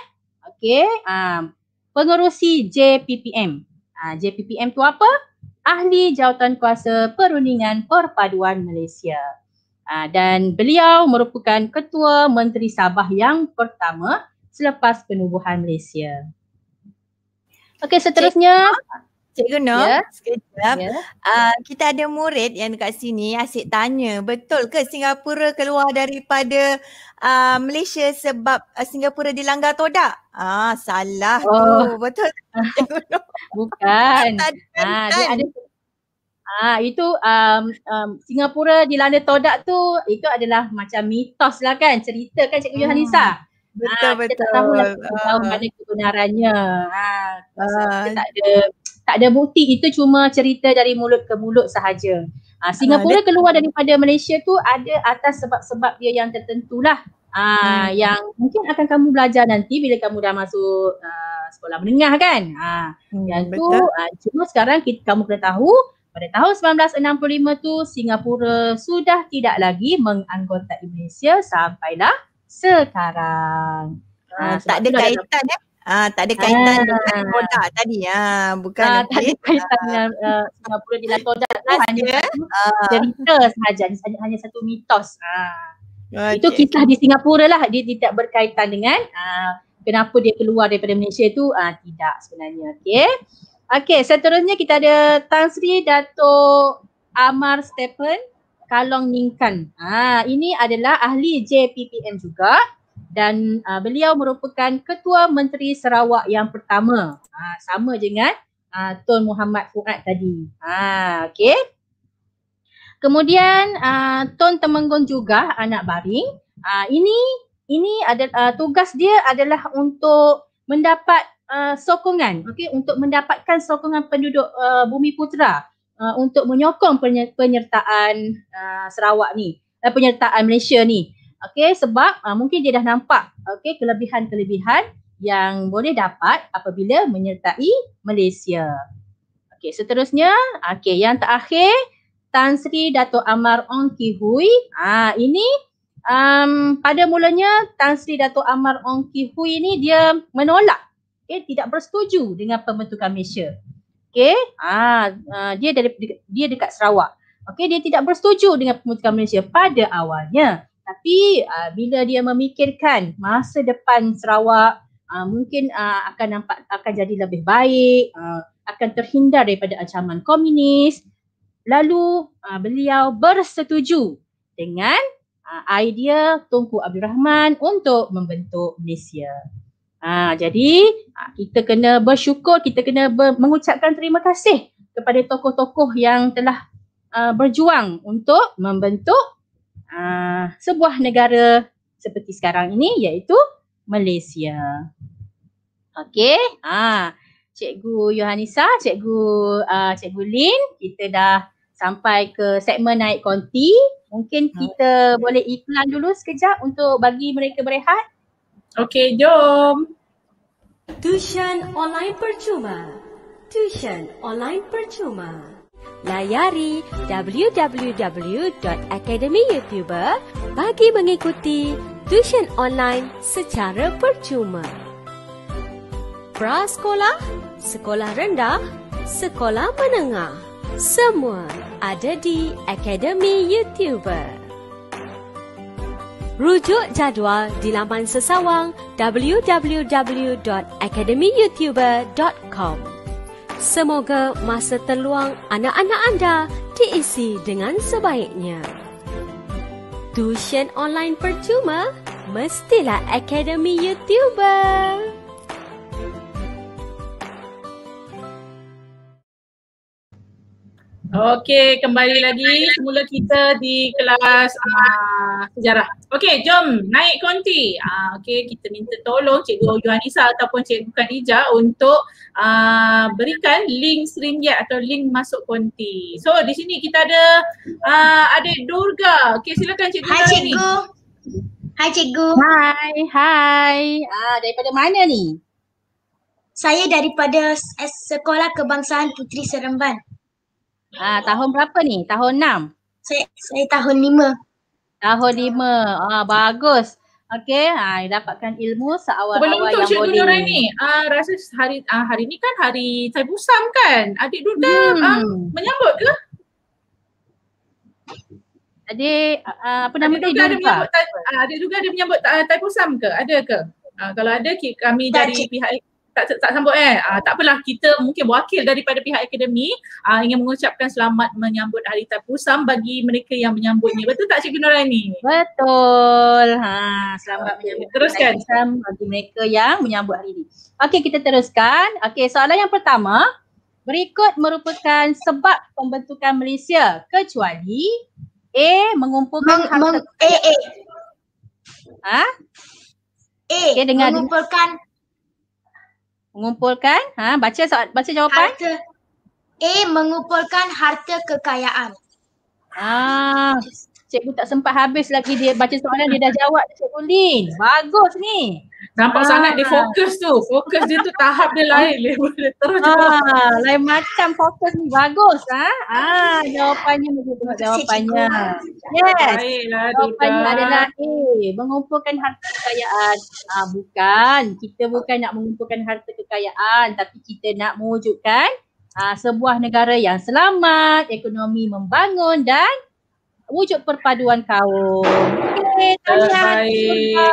Speaker 4: Okay, uh, ah, pengerusi JPPM. Ha, ah, JPPM tu apa? Ahli Jawatan Kuasa Perundingan Perpaduan Malaysia. Ha, dan beliau merupakan Ketua Menteri Sabah yang pertama selepas penubuhan Malaysia.
Speaker 2: Okey seterusnya. Cikgu no, yeah. sekejap. Yeah. Ya. Uh, kita ada murid yang dekat sini asyik tanya, betul ke Singapura keluar daripada uh, Malaysia sebab uh, Singapura dilanggar todak? Ah, salah oh. tu. Betul Cikgu Noh? Bukan. Ah, dia kan? ada Ah itu um, um,
Speaker 4: Singapura dilanda todak tu itu adalah macam mitos lah kan cerita kan Cikgu Yohanisa. Hmm. Betul ah, betul. Kita tak tahu lah uh. tahu mana ah. kebenarannya. Ah, uh. kita tak ada tak ada bukti itu cuma cerita dari mulut ke mulut sahaja. Ha, Singapura ha, keluar daripada Malaysia tu ada atas sebab-sebab dia yang tertentulah. ha, hmm. yang mungkin akan kamu belajar nanti bila kamu dah masuk uh, sekolah menengah kan. ha, hmm, yang betul. tu uh, cuma sekarang kita, kamu kena tahu pada tahun 1965 tu Singapura sudah tidak lagi menganggota Indonesia sampailah sekarang.
Speaker 2: Ha, ha, tak ada kaitan eh. Ah tak ada kaitan ah. dengan Toda tadi. Ha ah, bukan ah, tak ada kaitan ah. dengan uh,
Speaker 4: Singapura di Toda hanya ah. cerita sahaja hanya, hanya satu mitos. Ah. Okay. Itu kisah di Singapura lah dia tidak berkaitan dengan ah, kenapa dia keluar daripada Malaysia tu ah, tidak sebenarnya. Okey. Okey, seterusnya kita ada Tan Sri Datuk Amar Stephen Kalong Ningkan. Ah, ini adalah ahli JPPM juga dan uh, beliau merupakan ketua menteri Sarawak yang pertama uh, sama dengan uh, Tun Muhammad Fuad tadi. Ha uh, okey. Kemudian uh, Tun Temenggong juga anak baring. Uh, ini ini ada uh, tugas dia adalah untuk mendapat uh, sokongan okay, untuk mendapatkan sokongan penduduk uh, Bumi Putra uh, untuk menyokong penyertaan uh, Sarawak ni uh, penyertaan Malaysia ni. Okey sebab uh, mungkin dia dah nampak okey kelebihan-kelebihan yang boleh dapat apabila menyertai Malaysia. Okey seterusnya okey yang terakhir Tan Sri Datuk Amar Ong Ki Hui. Ah ini um, pada mulanya Tan Sri Datuk Amar Ong Ki Hui ni dia menolak okey tidak bersetuju dengan pembentukan Malaysia. Okey ah uh, dia dari dia dekat Sarawak. Okey dia tidak bersetuju dengan pembentukan Malaysia pada awalnya. Tapi uh, bila dia memikirkan masa depan Sarawak uh, mungkin uh, akan nampak akan jadi lebih baik, uh, akan terhindar daripada ancaman komunis, lalu uh, beliau bersetuju dengan uh, idea Tunku Abdul Rahman untuk membentuk Malaysia. Uh, jadi kita kena bersyukur, kita kena ber- mengucapkan terima kasih kepada tokoh-tokoh yang telah uh, berjuang untuk membentuk uh, sebuah negara seperti sekarang ini iaitu Malaysia. Okey. Ah, Cikgu Yohanisa, Cikgu uh, Cikgu Lin, kita dah sampai ke segmen naik konti. Mungkin ah. kita hmm. boleh iklan dulu sekejap untuk bagi mereka berehat.
Speaker 1: Okey, jom. Tuition online percuma. Tuition online percuma layari www.academyyoutuber bagi mengikuti tuition online secara percuma. Prasekolah, sekolah rendah, sekolah menengah, semua ada di Academy YouTuber. Rujuk jadual di laman sesawang www.academyyoutuber.com. Semoga masa terluang anak-anak anda diisi dengan sebaiknya. Tuition online percuma? Mestilah
Speaker 4: Akademi YouTuber!
Speaker 3: Okey, kembali lagi semula kita di kelas uh, sejarah. Okey, jom naik konti. Uh, Okey, kita minta tolong Cikgu Yohanisa ataupun Cikgu Kanija untuk uh, berikan link seringgit atau link masuk konti. So, di sini kita ada uh,
Speaker 4: adik Durga. Okey, silakan Cikgu. Hai Cikgu. Ni. Hai Cikgu. Hai, hai. Ah, daripada mana ni? Saya daripada Sekolah Kebangsaan Puteri Seremban. Ha, tahun berapa ni? Tahun enam. Saya, saya tahun lima. Tahun lima. Ah, bagus. Okey, ha, dapatkan ilmu seawal-awal yang boleh. Sebelum tu Cik Nurani,
Speaker 3: uh, ah, rasa hari uh, hari ni kan hari saya busam kan? Adik Duda ah, hmm. uh, menyambut ke? Adik, uh, apa nama adik dia? Adik juga ada menyambut, uh, adik juga ada menyambut uh, Taipusam ke? Ada ke? Uh, kalau ada, kami dari pihak tak, tak, tak sambut eh. Uh, tak apalah kita mungkin wakil daripada pihak akademi uh, ingin mengucapkan selamat menyambut Hari Pusam bagi mereka
Speaker 4: yang menyambutnya. Betul tak Cikgu ni Betul. Ha, selamat okay. menyambut teruskan. bagi mereka yang menyambut hari ini. Okey kita teruskan. Okey soalan yang pertama. Berikut merupakan sebab pembentukan Malaysia kecuali A. Mengumpulkan meng, harta meng, A, A. Ha? Okay, dengar, mengumpulkan mengumpulkan ha baca soal baca jawapan harta. A mengumpulkan harta kekayaan ah cikgu tak sempat habis lagi dia baca soalan dia dah jawab cikgu Lin bagus ni
Speaker 3: Nampak ah. sangat dia fokus
Speaker 4: tu. Fokus dia tu tahap dia lain. Terus boleh terus ah, Lain macam fokus ni. Bagus. Ha? Ah, jawapannya macam tu. Jawapannya. Yes. Jawapannya adalah A. Eh, mengumpulkan harta kekayaan. Ah, bukan. Kita bukan nak mengumpulkan harta kekayaan. Tapi kita nak mewujudkan ah, sebuah negara yang selamat. Ekonomi membangun dan wujud perpaduan kaum. Okay. Terima kasih.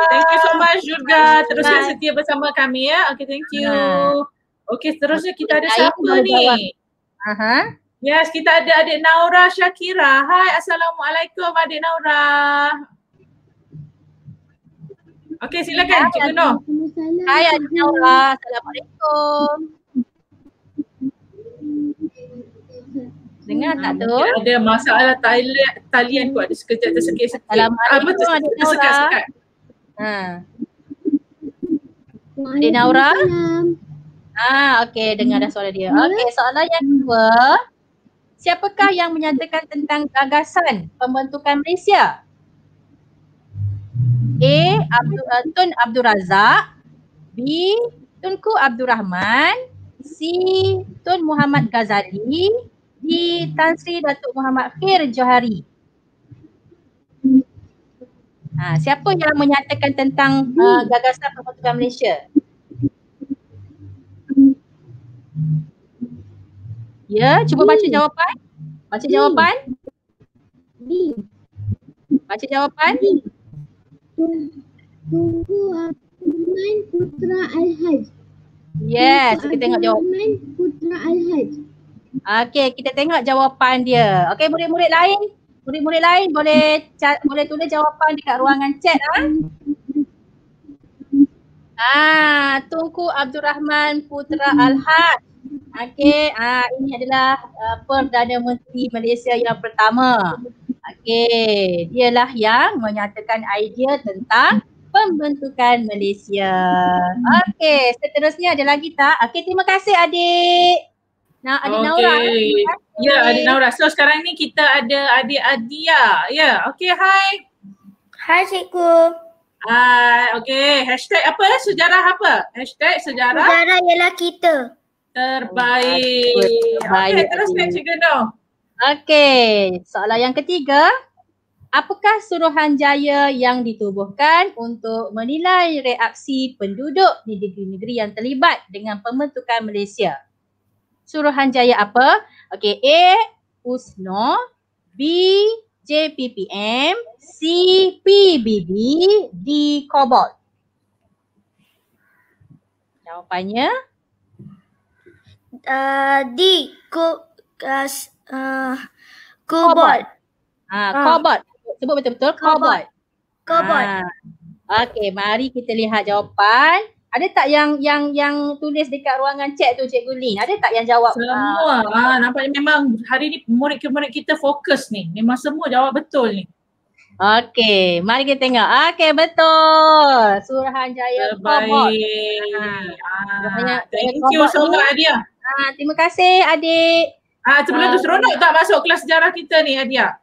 Speaker 4: Thank you so much
Speaker 3: juga. Teruskan Bye. setia bersama kami ya. Okay, thank you. Nah. Okay, seterusnya kita ada siapa Ayuh, ni? Aha. Yes, kita ada adik Naura Syakira, Hai, Assalamualaikum adik Naura. Okay, silakan cikgu Gunung.
Speaker 4: Hai adik Naura. Assalamualaikum. Dengar hmm. tak tu? Ada masalah tali-
Speaker 3: talian kot ada sekejap tersekit-sekit. Apa tu ada Naura. Ha.
Speaker 4: Ada Naura? Ha, ah, okey dengar dah suara dia. Okey, soalan yang kedua. Siapakah yang menyatakan tentang gagasan pembentukan Malaysia? A. Abdul, uh, Tun Abdul Razak B. Tunku Abdul Rahman C. Tun Muhammad Ghazali di Tan Sri Datuk Muhammad fir Johari. Ha, siapa yang menyatakan tentang uh, gagasan pembentukan Malaysia? Ya, cuba baca jawapan. Baca jawapan. Baca jawapan. Tunggu Abdurrahman Putra Al-Haj.
Speaker 1: Yes, kita tengok
Speaker 4: jawapan. Abdurrahman Putra Al-Haj. Okey, kita tengok jawapan dia. Okey, murid-murid lain, murid-murid lain boleh boleh tulis jawapan dekat ruangan chat ah. Ha? Ah, Tunku Abdul Rahman Putra hmm. Alhad. Okey, ah ini adalah uh, Perdana Menteri Malaysia yang pertama. Okey, dialah yang menyatakan idea tentang pembentukan Malaysia. Okey, seterusnya ada lagi tak? Okey, terima kasih adik. Nah, ada okay. Naura. Okay. Ya, ada
Speaker 3: Naura. So sekarang ni kita ada adik Adia. Ya, yeah. okay, hi. Hi, cikgu. Hai, uh, okay. Hashtag apa? Sejarah apa? Hashtag sejarah. Sejarah
Speaker 4: ialah kita. Terbaik.
Speaker 1: Terbaik. Okay, terus ni cikgu
Speaker 4: no. Okay, soalan yang ketiga. Apakah suruhan jaya yang ditubuhkan untuk menilai reaksi penduduk di negeri-negeri yang terlibat dengan pembentukan Malaysia? Suruhanjaya apa? Okey, A USNO, B JPPM, C PBB, D COBOL. Jawapannya uh, D ko, uh, COBOL. Ah, ah. COBOL. Sebut betul-betul COBOL. COBOL. Ah. Okey, mari kita lihat jawapan. Ada tak yang yang yang tulis dekat ruangan chat tu Cikgu Lin? Ada tak yang jawab? Semua. Ha, ah, ha
Speaker 3: nampaknya memang hari ni murid-murid kita fokus ni. Memang semua jawab
Speaker 4: betul ni. Okey, mari kita tengok. Okey, betul. Suruhan Jaya Terbaik. Ha. Ah, thank you semua Adia. Ha, terima
Speaker 3: kasih adik. Ah, ha, sebelum ha. tu ah. seronok tak masuk kelas sejarah kita ni Adia?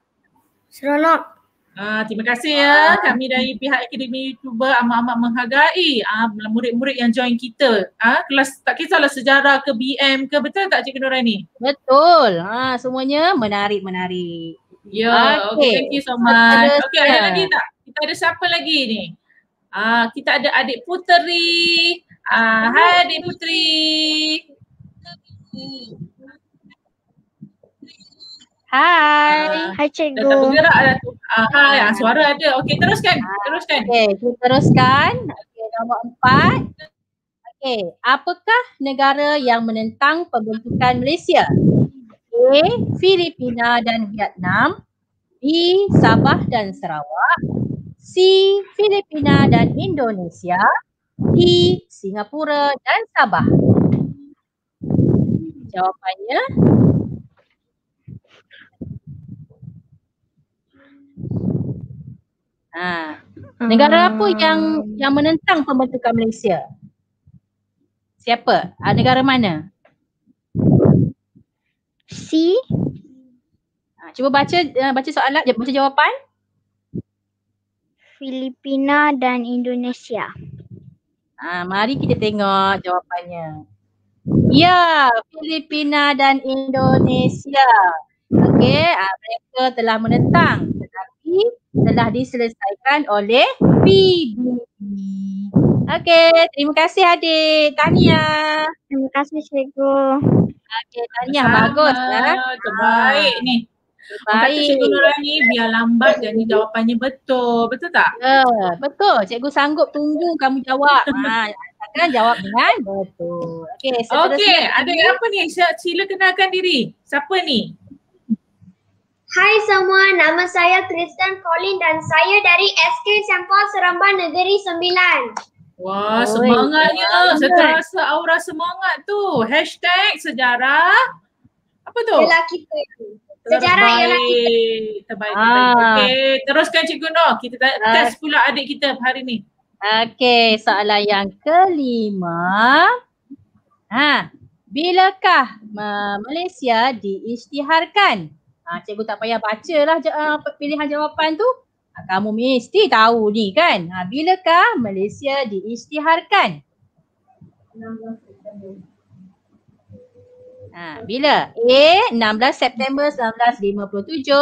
Speaker 3: Seronok. Ah, terima kasih ya kami dari pihak Akademi YouTuber amat-amat menghargai uh, murid-murid yang join kita. Uh, kelas tak kisahlah sejarah ke BM ke betul
Speaker 4: tak Cikgu Nurani? Betul. Ha, semuanya menarik-menarik. Ya, yeah, okay. okay. thank you so much. Okey, ada lagi
Speaker 3: tak? Kita ada siapa lagi ni? uh, kita ada adik puteri. Ah, uh, hai adik puteri.
Speaker 4: Hai. Uh, hai cikgu. tak bergerak ada. tu. Uh, hai, hai, ah, suara ada. Okey, teruskan. Hai. Teruskan. Okey, teruskan. Okey, nombor empat. Okey, apakah negara yang menentang pembentukan Malaysia? A. Filipina dan Vietnam. B. Sabah dan Sarawak. C. Filipina dan Indonesia. D. Singapura dan Sabah. Jawapannya Ha. Ah. Negara apa yang yang menentang pembentukan Malaysia? Siapa? Ha, negara mana? C. Ha, cuba baca uh, baca soalan, baca jawapan. Filipina dan Indonesia. Ha, mari kita tengok jawapannya. Ya, Filipina dan Indonesia. Okey, ah, mereka telah menentang tetapi telah diselesaikan oleh PBB. Okey, terima kasih adik. Tania. Terima kasih cikgu. Okey, Tania bagus lah. Terbaik ni. Terbaik. Kata cikgu Nurani biar lambat dan jawapannya betul. Betul tak? Ya, betul. Cikgu sanggup tunggu kamu jawab. ha, kan jawab dengan betul. Okey, Okay. ada apa
Speaker 3: ni? Sila kenalkan diri. Siapa ni? Hai semua, nama saya
Speaker 4: Kristen Colin dan saya dari SK Sampah Seremban Negeri Sembilan.
Speaker 3: Wah, semangatnya. Saya terasa
Speaker 4: aura semangat tu. Hashtag sejarah.
Speaker 3: Apa tu? Ialah kita. Sejarah ialah kita. Terbaik. Ah. Okey, teruskan Cikgu Noh. Kita ah. test pula adik kita hari ni.
Speaker 4: Okey, soalan yang kelima. Ha, bilakah Malaysia diisytiharkan? Ha, cikgu tak payah baca lah ah, pilihan jawapan tu. Ha, kamu mesti tahu ni kan. Ha, bilakah Malaysia diisytiharkan? Ha, bila? A. 16 September 1957.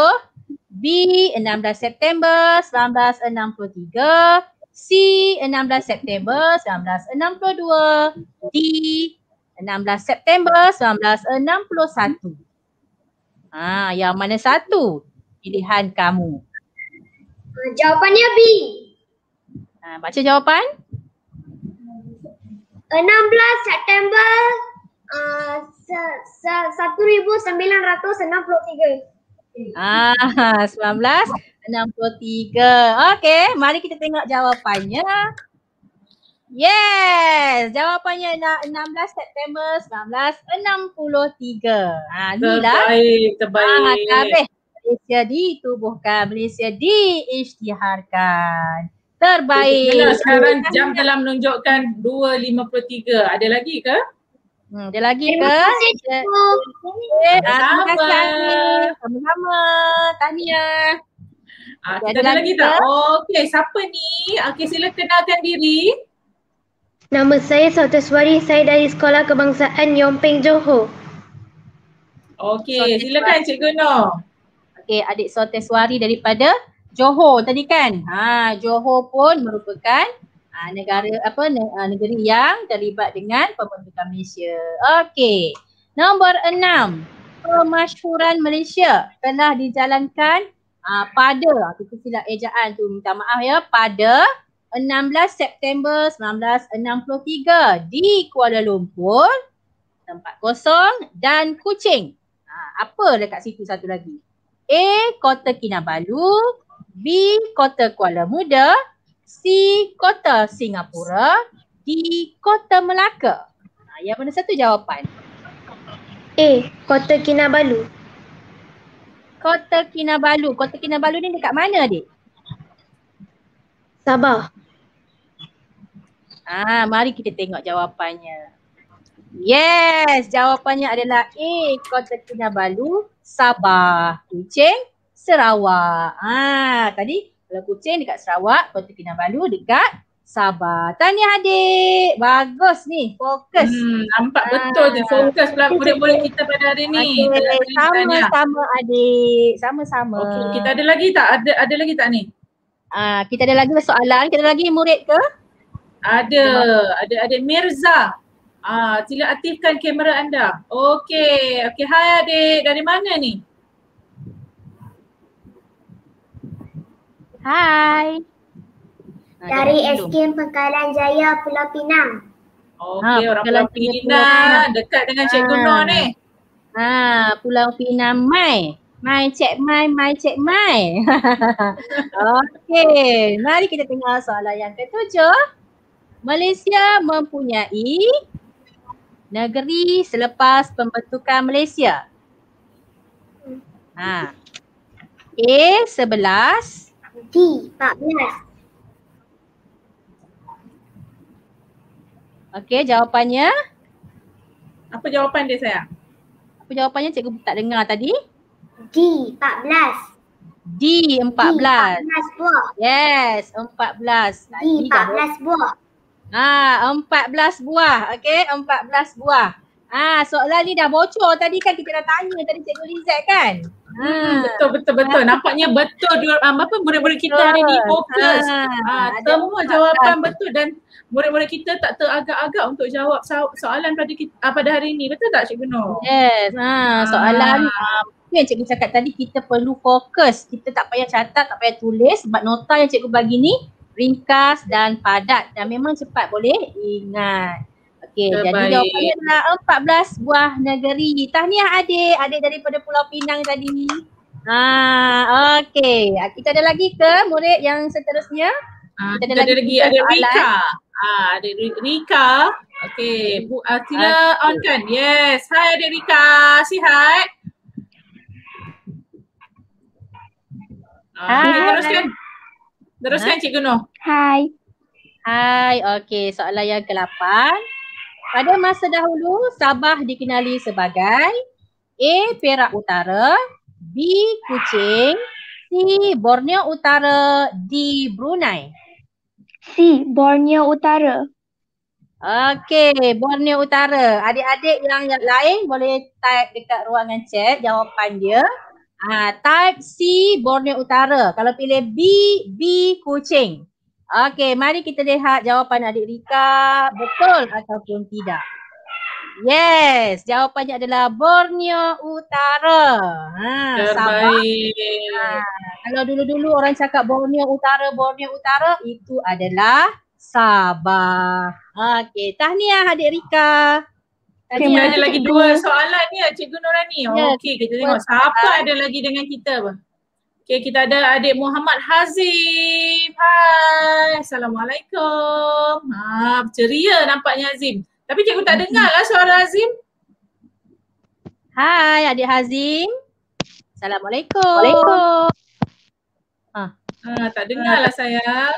Speaker 4: B. 16 September 1963. C. 16 September 1962. D. 16 September 1961. Ha, yang mana satu pilihan kamu? Ha, jawapannya B. Ha, baca jawapan. 16 September uh, 1963. Ah, 1963. Okey, mari kita tengok jawapannya. Yes, jawapannya 16 September 1963. Ha, inilah. Terbaik, terbaik. Ha, habis. Malaysia ditubuhkan, Malaysia diisytiharkan. Terbaik. Okay, benar, sekarang jam telah
Speaker 3: menunjukkan 2.53. Ada lagi ke?
Speaker 4: Hmm, ada lagi ke? Ah, terima kasih. Okay.
Speaker 3: Sama-sama. Tahniah.
Speaker 2: Ah, kita ada lagi tak? Okey, siapa
Speaker 3: ni? Okey, sila kenalkan diri.
Speaker 2: Nama saya Saudaswari, saya dari Sekolah Kebangsaan Yongping Johor.
Speaker 3: Okey, silakan Cikgu Noor.
Speaker 4: Okey, adik Saudaswari daripada Johor tadi kan? Ha, Johor pun merupakan ha, negara apa ne, ha, negeri yang terlibat dengan pembentukan Malaysia. Okey. Nombor enam, pemasyhuran Malaysia telah dijalankan ha, pada, aku ha, silap ejaan tu minta maaf ya, pada 16 September 1963 di Kuala Lumpur, tempat kosong dan kucing. Ha, apa dekat situ satu lagi? A. Kota Kinabalu B. Kota Kuala Muda C. Kota Singapura D. Kota Melaka ha, Yang mana satu jawapan?
Speaker 2: A. Kota Kinabalu
Speaker 4: Kota Kinabalu. Kota Kinabalu ni dekat mana adik? Sabah. Ah, mari kita tengok jawapannya. Yes, jawapannya adalah A. Kota Kinabalu, Sabah. Kucing, Sarawak. Ah, tadi kalau kucing dekat Sarawak, Kota Kinabalu dekat Sabah. Tanya adik. Bagus ni. Fokus. Hmm, nampak ah. betul je. Ah. Fokus pula boleh-boleh kita pada hari ni. Sama-sama okay. sama, adik. Sama-sama. Okay. Kita ada lagi tak? Ada ada lagi tak ni? Ah, kita ada lagi soalan. Kita ada lagi murid ke? Ada,
Speaker 3: ada, ada Mirza. Ah, sila aktifkan kamera anda. Okey, okey. Hai adik, dari mana ni?
Speaker 4: Hai.
Speaker 2: Dari SK Pengkalan Jaya
Speaker 4: Pulau Pinang. Okey, ha, orang Pulau Pinang, Pulau Pinang dekat dengan Cik ha. Ah. Gunung ni. Ha, Pulau Pinang Mai. Mai Cik Mai, Mai Cik Mai. Okey, mari kita tengok soalan yang ketujuh. Malaysia mempunyai negeri selepas pembentukan Malaysia? Ha. A 11 B 14 Okey jawapannya Apa jawapan dia saya? Apa jawapannya cikgu tak dengar tadi? D 14 D 14 D 14 buah Yes 14 D 14 buah Ah, empat belas buah. Okey, belas buah. Ah, soalan ni dah bocor tadi kan kita dah tanya tadi Cikgu Lizat kan? Hmm, ah. betul betul
Speaker 3: betul. Ha. Nampaknya betul dia um, ah, apa murid-murid kita hari ni fokus.
Speaker 4: Ah, ha. ha, semua jawapan tak. betul dan
Speaker 3: murid-murid kita tak teragak-agak untuk jawab soalan pada kita, pada hari ni. Betul tak Cikgu Noor? Yes.
Speaker 4: Ha, soalan ha. yang Cikgu cakap tadi kita perlu fokus. Kita tak payah catat, tak payah tulis sebab nota yang Cikgu bagi ni ringkas dan padat dan memang cepat boleh ingat. Okey, jadi jawapannya adalah 14 buah negeri. Tahniah adik, adik daripada Pulau Pinang tadi. Ha, okey. Kita ada lagi ke murid yang seterusnya? Ah, kita, ada, ada lagi, ada Rika.
Speaker 3: Ah ada Rika. Okey, Bu Atila ah, uh, on kan? Yes. Hai Adik Rika,
Speaker 4: sihat? Ha, Hai. Teruskan. Hai. Teruskan Cikgu Noh. Hai. Hai, okey. Soalan yang ke-8. Pada masa dahulu, Sabah dikenali sebagai A. Perak Utara, B. Kucing, C. Borneo Utara, D. Brunei. C.
Speaker 2: Borneo Utara.
Speaker 4: Okey, Borneo Utara. Adik-adik yang lain boleh type dekat ruangan chat jawapan dia. Ah, type C Borneo Utara. Kalau pilih B, B kucing. Okey, mari kita lihat jawapan adik Rika betul ataupun tidak. Yes, jawapannya adalah Borneo Utara. Ha, Terbaik. Ha, kalau dulu-dulu orang cakap Borneo Utara, Borneo Utara itu adalah Sabah. Okey, tahniah adik Rika. Tadi okay, ada lagi dua soalan
Speaker 3: ni Cikgu Nurani. Ya, Okey, kita tengok siapa ada lagi
Speaker 4: dengan kita. Okey, kita ada adik
Speaker 3: Muhammad Hazim. Hai, Assalamualaikum. Ha, ceria nampaknya Hazim. Tapi cikgu tak dengar lah suara Hazim.
Speaker 4: Hai, adik Hazim. Assalamualaikum. Waalaikumsalam.
Speaker 3: Ha. ha, tak dengar lah sayang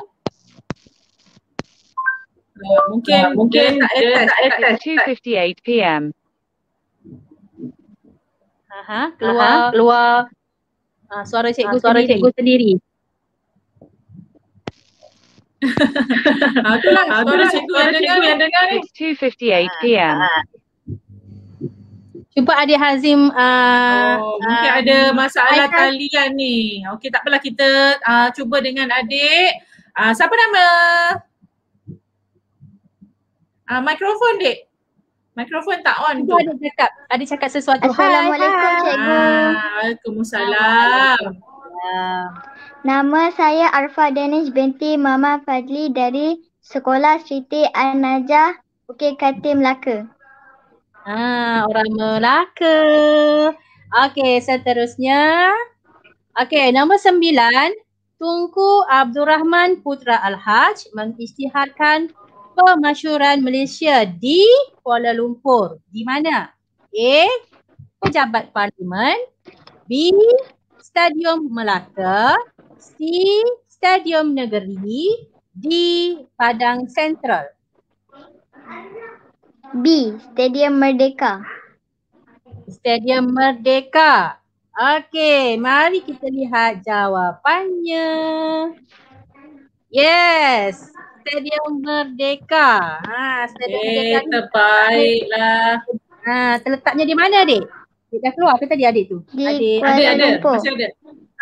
Speaker 3: mungkin mungkin tak dia Tak attach. 2:58 PM.
Speaker 4: Aha, keluar Aha. keluar uh, suara cikgu uh, suara sendiri. cikgu sendiri. Aku lah ah, suara, suara cikgu yang dengar ni. 2:58 PM. Cuba adik Hazim uh, oh, mungkin uh, ada masalah
Speaker 3: talian ni. Okey tak apalah kita uh, cuba dengan adik. Uh, siapa nama?
Speaker 4: Ah, uh, mikrofon dek. Mikrofon tak on. Cikgu ada cakap, ada cakap sesuatu. Assalamualaikum hai, hai. cikgu. Ah,
Speaker 3: waalaikumsalam.
Speaker 4: Nama saya Arfa Danish binti Mama Fadli dari Sekolah Siti Anaja Bukit Kati Melaka. Ah, orang Melaka. Okey, seterusnya. Okey, nombor sembilan. Tunku Abdul Rahman Putra Al-Hajj mengisytiharkan pemasyuran Malaysia di Kuala Lumpur. Di mana? A. Pejabat Parlimen. B. Stadium Melaka. C. Stadium Negeri. D. Padang Sentral. B. Stadium Merdeka. Stadium Merdeka. Okey, mari kita lihat jawapannya. Yes, Stadium Merdeka. Ha, Stadium eh, Merdeka. Terbaiklah. Ha, terletaknya di mana adik? Dia dah keluar ke tadi adik tu? Adik. Di adik ada. Lumpur. Masih ada.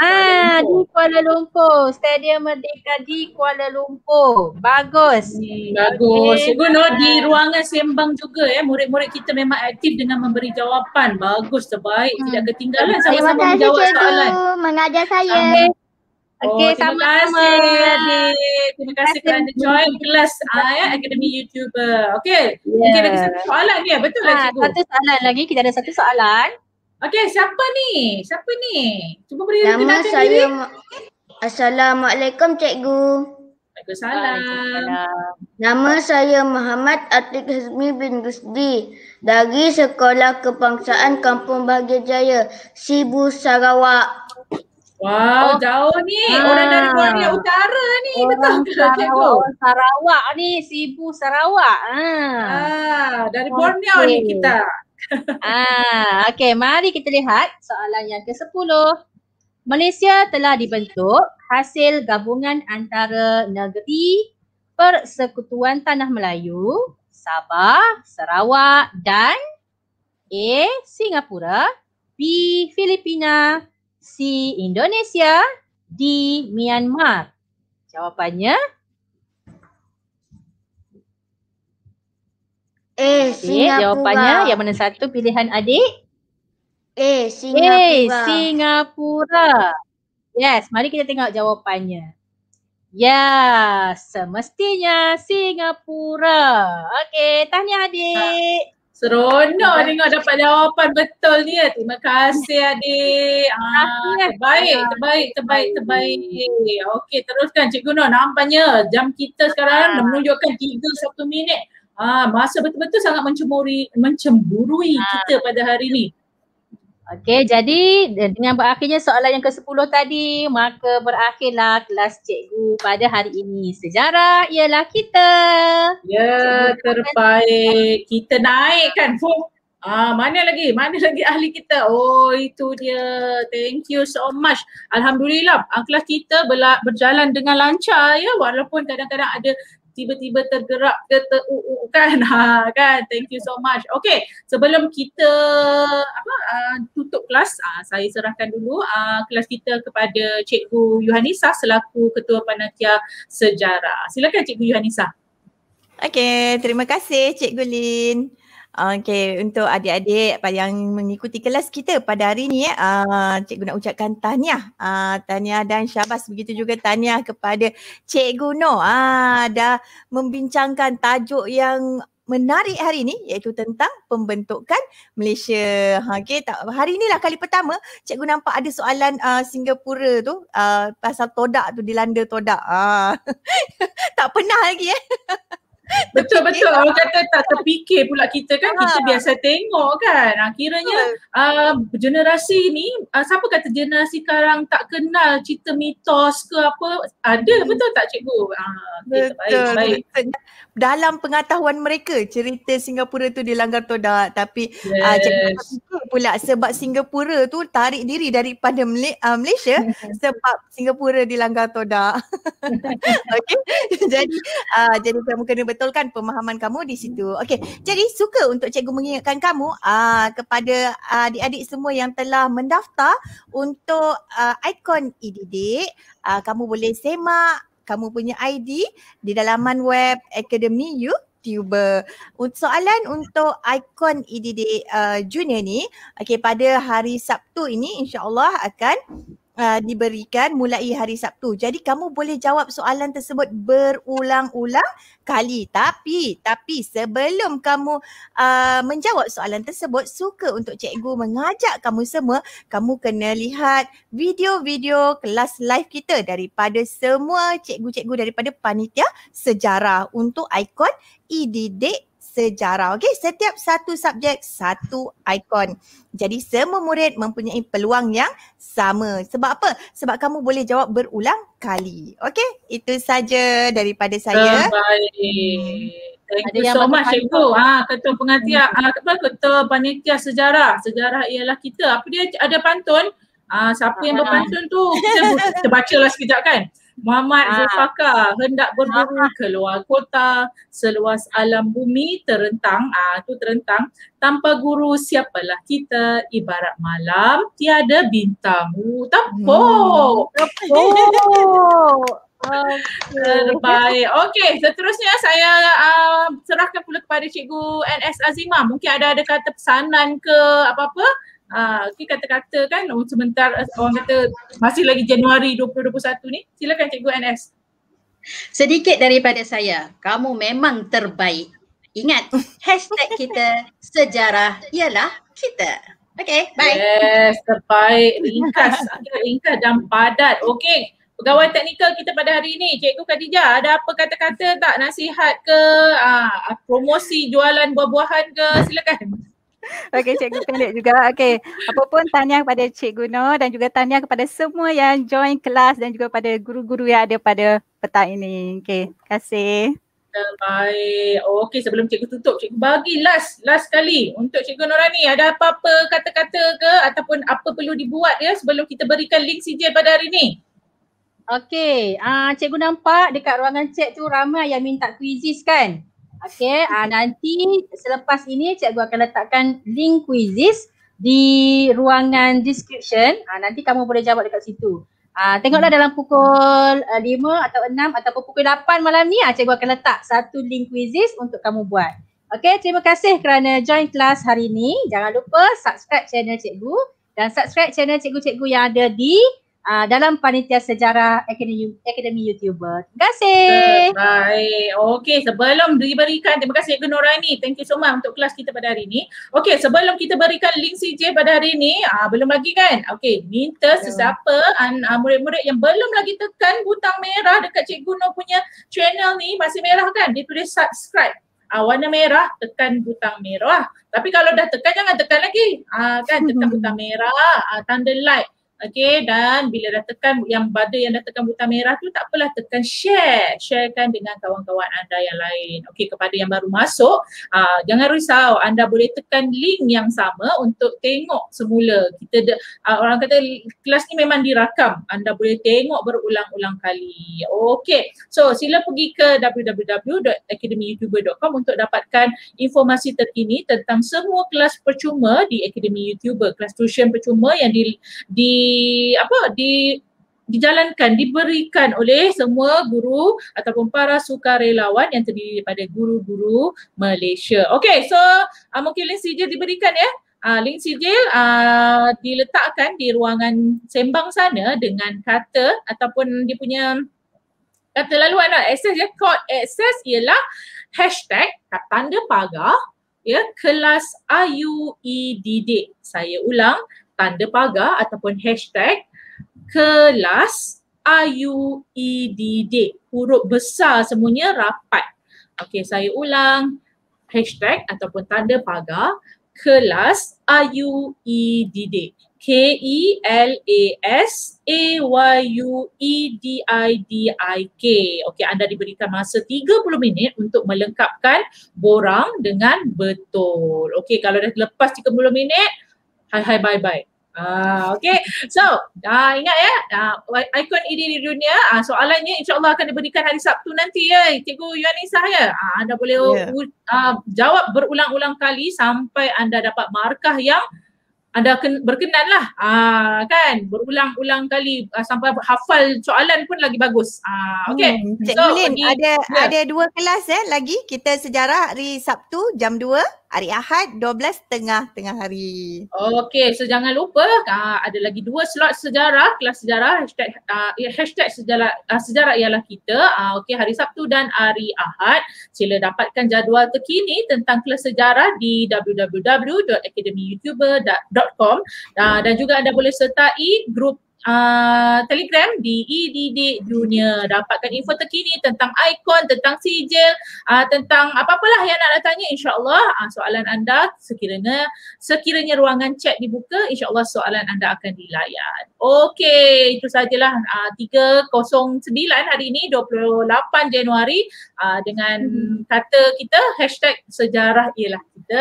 Speaker 4: Ah, di Kuala Lumpur. Stadium Merdeka di Kuala Lumpur. Bagus. Hmm, bagus.
Speaker 3: Okay. Guna di ruangan sembang juga eh. Murid-murid kita memang aktif dengan memberi jawapan. Bagus, terbaik. Hmm. Tidak ketinggalan sama-sama menjawab soalan. Terima kasih cikgu
Speaker 2: mengajar saya. Amin.
Speaker 4: Oh, Okey, oh, sama-sama. Terima kasih,
Speaker 3: Terima kasih kerana join kelas uh, ah, Akademi ya, YouTuber. Okay, yeah. mungkin lagi ya. satu soalan ni. Ya. Betul lah, ha, Cikgu?
Speaker 4: Satu soalan lagi. Kita ada satu soalan. Okay, siapa ni? Siapa ni? Cuba
Speaker 3: beri kenalkan diri. Saya
Speaker 2: Assalamualaikum, Cikgu. Waalaikumsalam. Nama saya Muhammad Atik Hazmi bin Gusdi dari Sekolah Kebangsaan Kampung Bahagia Jaya, Sibu Sarawak.
Speaker 3: Wow, oh. jauh ni. Ah. Orang dari Korea Utara
Speaker 4: ni. Orang betul ke? Sarawak, cikgu? Sarawak ni. Sibu Sarawak. Ah. ah dari okay. Borneo ni kita. ah, okay, mari kita lihat soalan yang ke-10. Malaysia telah dibentuk hasil gabungan antara negeri Persekutuan Tanah Melayu, Sabah, Sarawak dan A. Singapura, B. Filipina, C Indonesia, D Myanmar. Jawapannya A eh, Singapura. Okay, jawapannya yang mana satu pilihan adik? A eh, eh, Singapura. A Singapura. Yes, mari kita tengok jawapannya. Ya, semestinya Singapura. Okey, tahniah adik. Ha. Seronok dengar dapat jawapan betul
Speaker 3: ni ya. Terima kasih adik. Ah, terbaik, ya. terbaik, terbaik, terbaik. Okey, teruskan Cikgu Nur. Nampaknya jam kita sekarang ah. menunjukkan 3 satu
Speaker 4: minit. Ah, masa betul-betul sangat mencemburi, mencemburui ah. kita pada hari ni. Okey, jadi dengan berakhirnya soalan yang ke-10 tadi, maka berakhirlah kelas cikgu pada hari ini. Sejarah ialah kita. Ya, yeah, terbaik. Kita naik kan. Ah, mana lagi? Mana lagi
Speaker 3: ahli kita? Oh, itu dia. Thank you so much. Alhamdulillah, ah, kelas kita berjalan dengan lancar ya walaupun kadang-kadang ada tiba-tiba tergerak ke teruk kan ha kan thank you so much Okay, sebelum kita apa uh, tutup kelas uh, saya serahkan dulu uh, kelas kita kepada cikgu Yuhanisa selaku ketua panitia sejarah silakan cikgu Yuhanisa.
Speaker 2: Okay, terima kasih cikgu Lin Okay, untuk adik-adik yang mengikuti kelas kita pada hari ini, eh, uh, cikgu nak ucapkan tahniah. Uh, tahniah dan syabas. Begitu juga tahniah kepada cikgu Noh. Uh, dah membincangkan tajuk yang menarik hari ini iaitu tentang pembentukan Malaysia. Ha, okay, tak, hari inilah kali pertama cikgu nampak ada soalan uh, Singapura tu uh, pasal todak tu dilanda todak. Uh, tak pernah lagi eh.
Speaker 3: Betul betul. Orang kata tak terfikir pula kita kan. Ha. Kita ah. biasa tengok kan. Akhirnya ah, uh, ah, generasi ni uh, siapa kata generasi sekarang tak kenal cerita mitos ke apa? Ada hmm. betul tak cikgu? Uh, betul. Baik,
Speaker 2: baik. Dalam pengetahuan mereka cerita Singapura tu dilanggar todak tapi yes. uh, cikgu pula sebab Singapura tu tarik diri daripada Mal- Malaysia sebab Singapura dilanggar todak. Okay, jadi uh, jadi kamu kena betul membetulkan pemahaman kamu di situ. Okey, jadi suka untuk cikgu mengingatkan kamu uh, kepada uh, adik-adik semua yang telah mendaftar untuk uh, ikon ididik, uh, kamu boleh semak kamu punya ID di dalaman web Academy You Untuk Soalan untuk ikon EDD uh, Junior ni, okay, pada hari Sabtu ini insyaAllah akan uh, diberikan mulai hari Sabtu. Jadi kamu boleh jawab soalan tersebut berulang-ulang kali. Tapi, tapi sebelum kamu uh, menjawab soalan tersebut, suka untuk cikgu mengajak kamu semua, kamu kena lihat video-video kelas live kita daripada semua cikgu-cikgu daripada panitia sejarah untuk ikon ididik e sejarah. Okey, setiap satu subjek, satu ikon. Jadi semua murid mempunyai peluang yang sama. Sebab apa? Sebab kamu boleh jawab berulang kali. Okey, itu saja daripada saya. Terbaik.
Speaker 3: Ah,
Speaker 2: Thank you so much, Cikgu. Ha, ketua
Speaker 3: pengajian, hmm. Ah, ha, ketua panitia sejarah. Sejarah ialah kita. Apa dia ada pantun? ha, siapa yang berpantun tu? Kita lah sekejap kan. Muhammad ha. Ah. Zulfaka hendak berburu ah. keluar kota seluas alam bumi terentang ah tu terentang tanpa guru siapalah kita ibarat malam tiada bintang. Uh, tepuk. Hmm. Tepuk. Terbaik. Okey, seterusnya saya uh, serahkan pula kepada Cikgu NS Azimah. Mungkin ada ada kata pesanan ke apa-apa? ha, ah, okay, kata-kata kan oh, sementara eh, orang kata masih lagi Januari 2021
Speaker 4: ni silakan cikgu NS sedikit daripada saya kamu memang terbaik ingat hashtag kita sejarah ialah kita
Speaker 3: Okay, bye. Yes, terbaik. Ringkas, ringkas dan padat. Okay, pegawai teknikal kita pada hari ini. Cikgu Khadijah, ada apa kata-kata tak? Nasihat ke? Aa,
Speaker 4: ah, promosi jualan buah-buahan ke? Silakan.
Speaker 2: Okay, cikgu pendek juga. Okay, apapun tanya kepada cikgu Noor dan juga tanya kepada semua yang join kelas dan juga pada guru-guru yang ada pada petang ini. Okay, Terima kasih.
Speaker 3: Baik. Okay, sebelum cikgu tutup, cikgu bagi last last kali untuk cikgu Norani. Ada apa-apa kata-kata ke ataupun apa perlu dibuat ya sebelum kita berikan link CJ pada hari ini?
Speaker 4: Okey. uh, cikgu nampak dekat ruangan Cik tu ramai yang minta kuisis kan? Okay, uh, ah, nanti selepas ini cikgu akan letakkan link quizzes di ruangan description. Uh, nanti kamu boleh jawab dekat situ. Uh, tengoklah dalam pukul uh, eh, 5 atau 6 atau pukul 8 malam ni uh, cikgu akan letak satu link quizzes untuk kamu buat. Okay, terima kasih kerana join kelas hari ini. Jangan lupa subscribe channel cikgu dan subscribe channel cikgu-cikgu yang ada di uh, dalam panitia sejarah academy academy YouTuber. Terima kasih. Baik.
Speaker 3: Okey, sebelum diberikan terima kasih kepada Ibu ini, Thank you so much untuk kelas kita pada hari ini. Okey, sebelum kita berikan link CJ pada hari ini, uh, ah, belum lagi kan? Okey, minta yeah. sesiapa an, uh, murid-murid yang belum lagi tekan butang merah dekat Cikgu Nur punya channel ni masih merah kan? Dia tulis subscribe. Uh, warna merah tekan butang merah. Tapi kalau dah tekan jangan tekan lagi. Ah uh, kan tekan hmm. butang merah, uh, tanda like. Okey dan bila dah tekan yang pada yang dah tekan butang merah tu tak apalah tekan share. Sharekan dengan kawan-kawan anda yang lain. Okey kepada yang baru masuk, aa, ah, jangan risau anda boleh tekan link yang sama untuk tengok semula. Kita de, aa, ah, orang kata kelas ni memang dirakam. Anda boleh tengok berulang-ulang kali. Okey. So sila pergi ke www.academyyoutuber.com untuk dapatkan informasi terkini tentang semua kelas percuma di Academy YouTuber, kelas tuition percuma yang di di apa di dijalankan diberikan oleh semua guru ataupun para sukarelawan yang terdiri daripada guru-guru Malaysia. Okay, so uh, mungkin link sijil diberikan ya. Uh, link sijil uh, diletakkan di ruangan sembang sana dengan kata ataupun dia punya kata laluan nak lah. access ya. Code access ialah hashtag tanda pagar ya kelas IUE didik. Saya ulang tanda pagar ataupun hashtag kelas IUEDD huruf besar semuanya rapat. Okey saya ulang hashtag ataupun tanda pagar kelas IUEDD K E L A S A Y U E D I D I K. Okey anda diberikan masa 30 minit untuk melengkapkan borang dengan betul. Okey kalau dah lepas 30 minit hai hai bye bye. Ah, okay. So, ah, ingat ya, ah, ikon ini di dunia, ah, soalannya insyaAllah akan diberikan hari Sabtu nanti ya. Cikgu Yuanisah ya, ah, anda boleh yeah. u, ah, jawab berulang-ulang kali sampai anda dapat markah yang anda berkenan lah. Ah, kan, berulang-ulang kali ah, sampai hafal soalan pun lagi bagus. Ah, hmm, okay. Hmm. Cik so, Lin, ada, ya. ada
Speaker 2: dua kelas eh, lagi kita sejarah hari Sabtu jam 2 hari Ahad 12 tengah tengah hari. Okey,
Speaker 3: so jangan lupa uh, ada lagi dua slot sejarah, kelas sejarah hashtag, uh, hashtag sejarah, uh, sejarah ialah kita. Uh, Okey, hari Sabtu dan hari Ahad. Sila dapatkan jadual terkini tentang kelas sejarah di www.academyyoutuber.com uh, dan juga anda boleh sertai grup uh, Telegram di EDD Junior. Dapatkan info terkini tentang ikon, tentang sijil, uh, tentang apa-apalah yang nak tanya insyaAllah uh, soalan anda sekiranya sekiranya ruangan chat dibuka insyaAllah soalan anda akan dilayan. Okey, itu sajalah uh, 309 hari ini 28 Januari uh, dengan hmm. kata kita hashtag sejarah ialah kita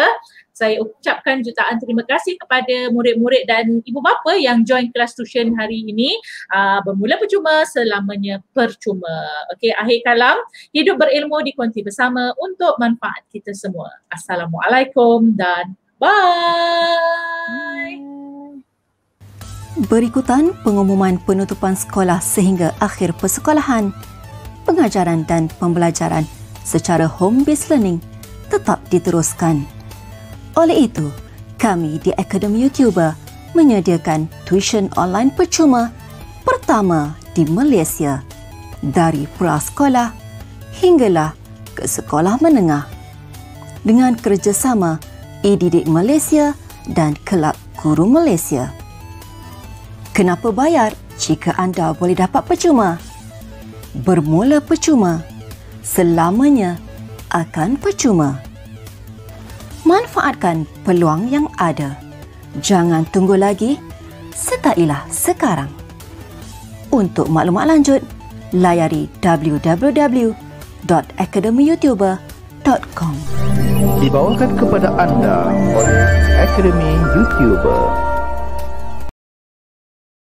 Speaker 3: saya ucapkan jutaan terima kasih kepada murid-murid dan ibu bapa yang join kelas tuition hari ini. Uh, bermula percuma, selamanya percuma. Okey, akhir kalam, hidup berilmu dikonti bersama untuk manfaat kita semua. Assalamualaikum dan bye!
Speaker 1: Berikutan pengumuman penutupan sekolah sehingga akhir persekolahan. Pengajaran dan pembelajaran secara home-based learning tetap diteruskan. Oleh itu, kami di Akademi YouTuber menyediakan tuition online percuma pertama di Malaysia dari prasekolah hinggalah ke sekolah menengah dengan kerjasama eDidik Malaysia dan Kelab Guru Malaysia. Kenapa bayar jika anda boleh dapat percuma? Bermula percuma, selamanya akan percuma manfaatkan peluang yang ada. Jangan tunggu lagi, sertailah sekarang. Untuk maklumat lanjut, layari www.academyyoutuber.com
Speaker 2: Dibawakan kepada anda oleh Academy Youtuber.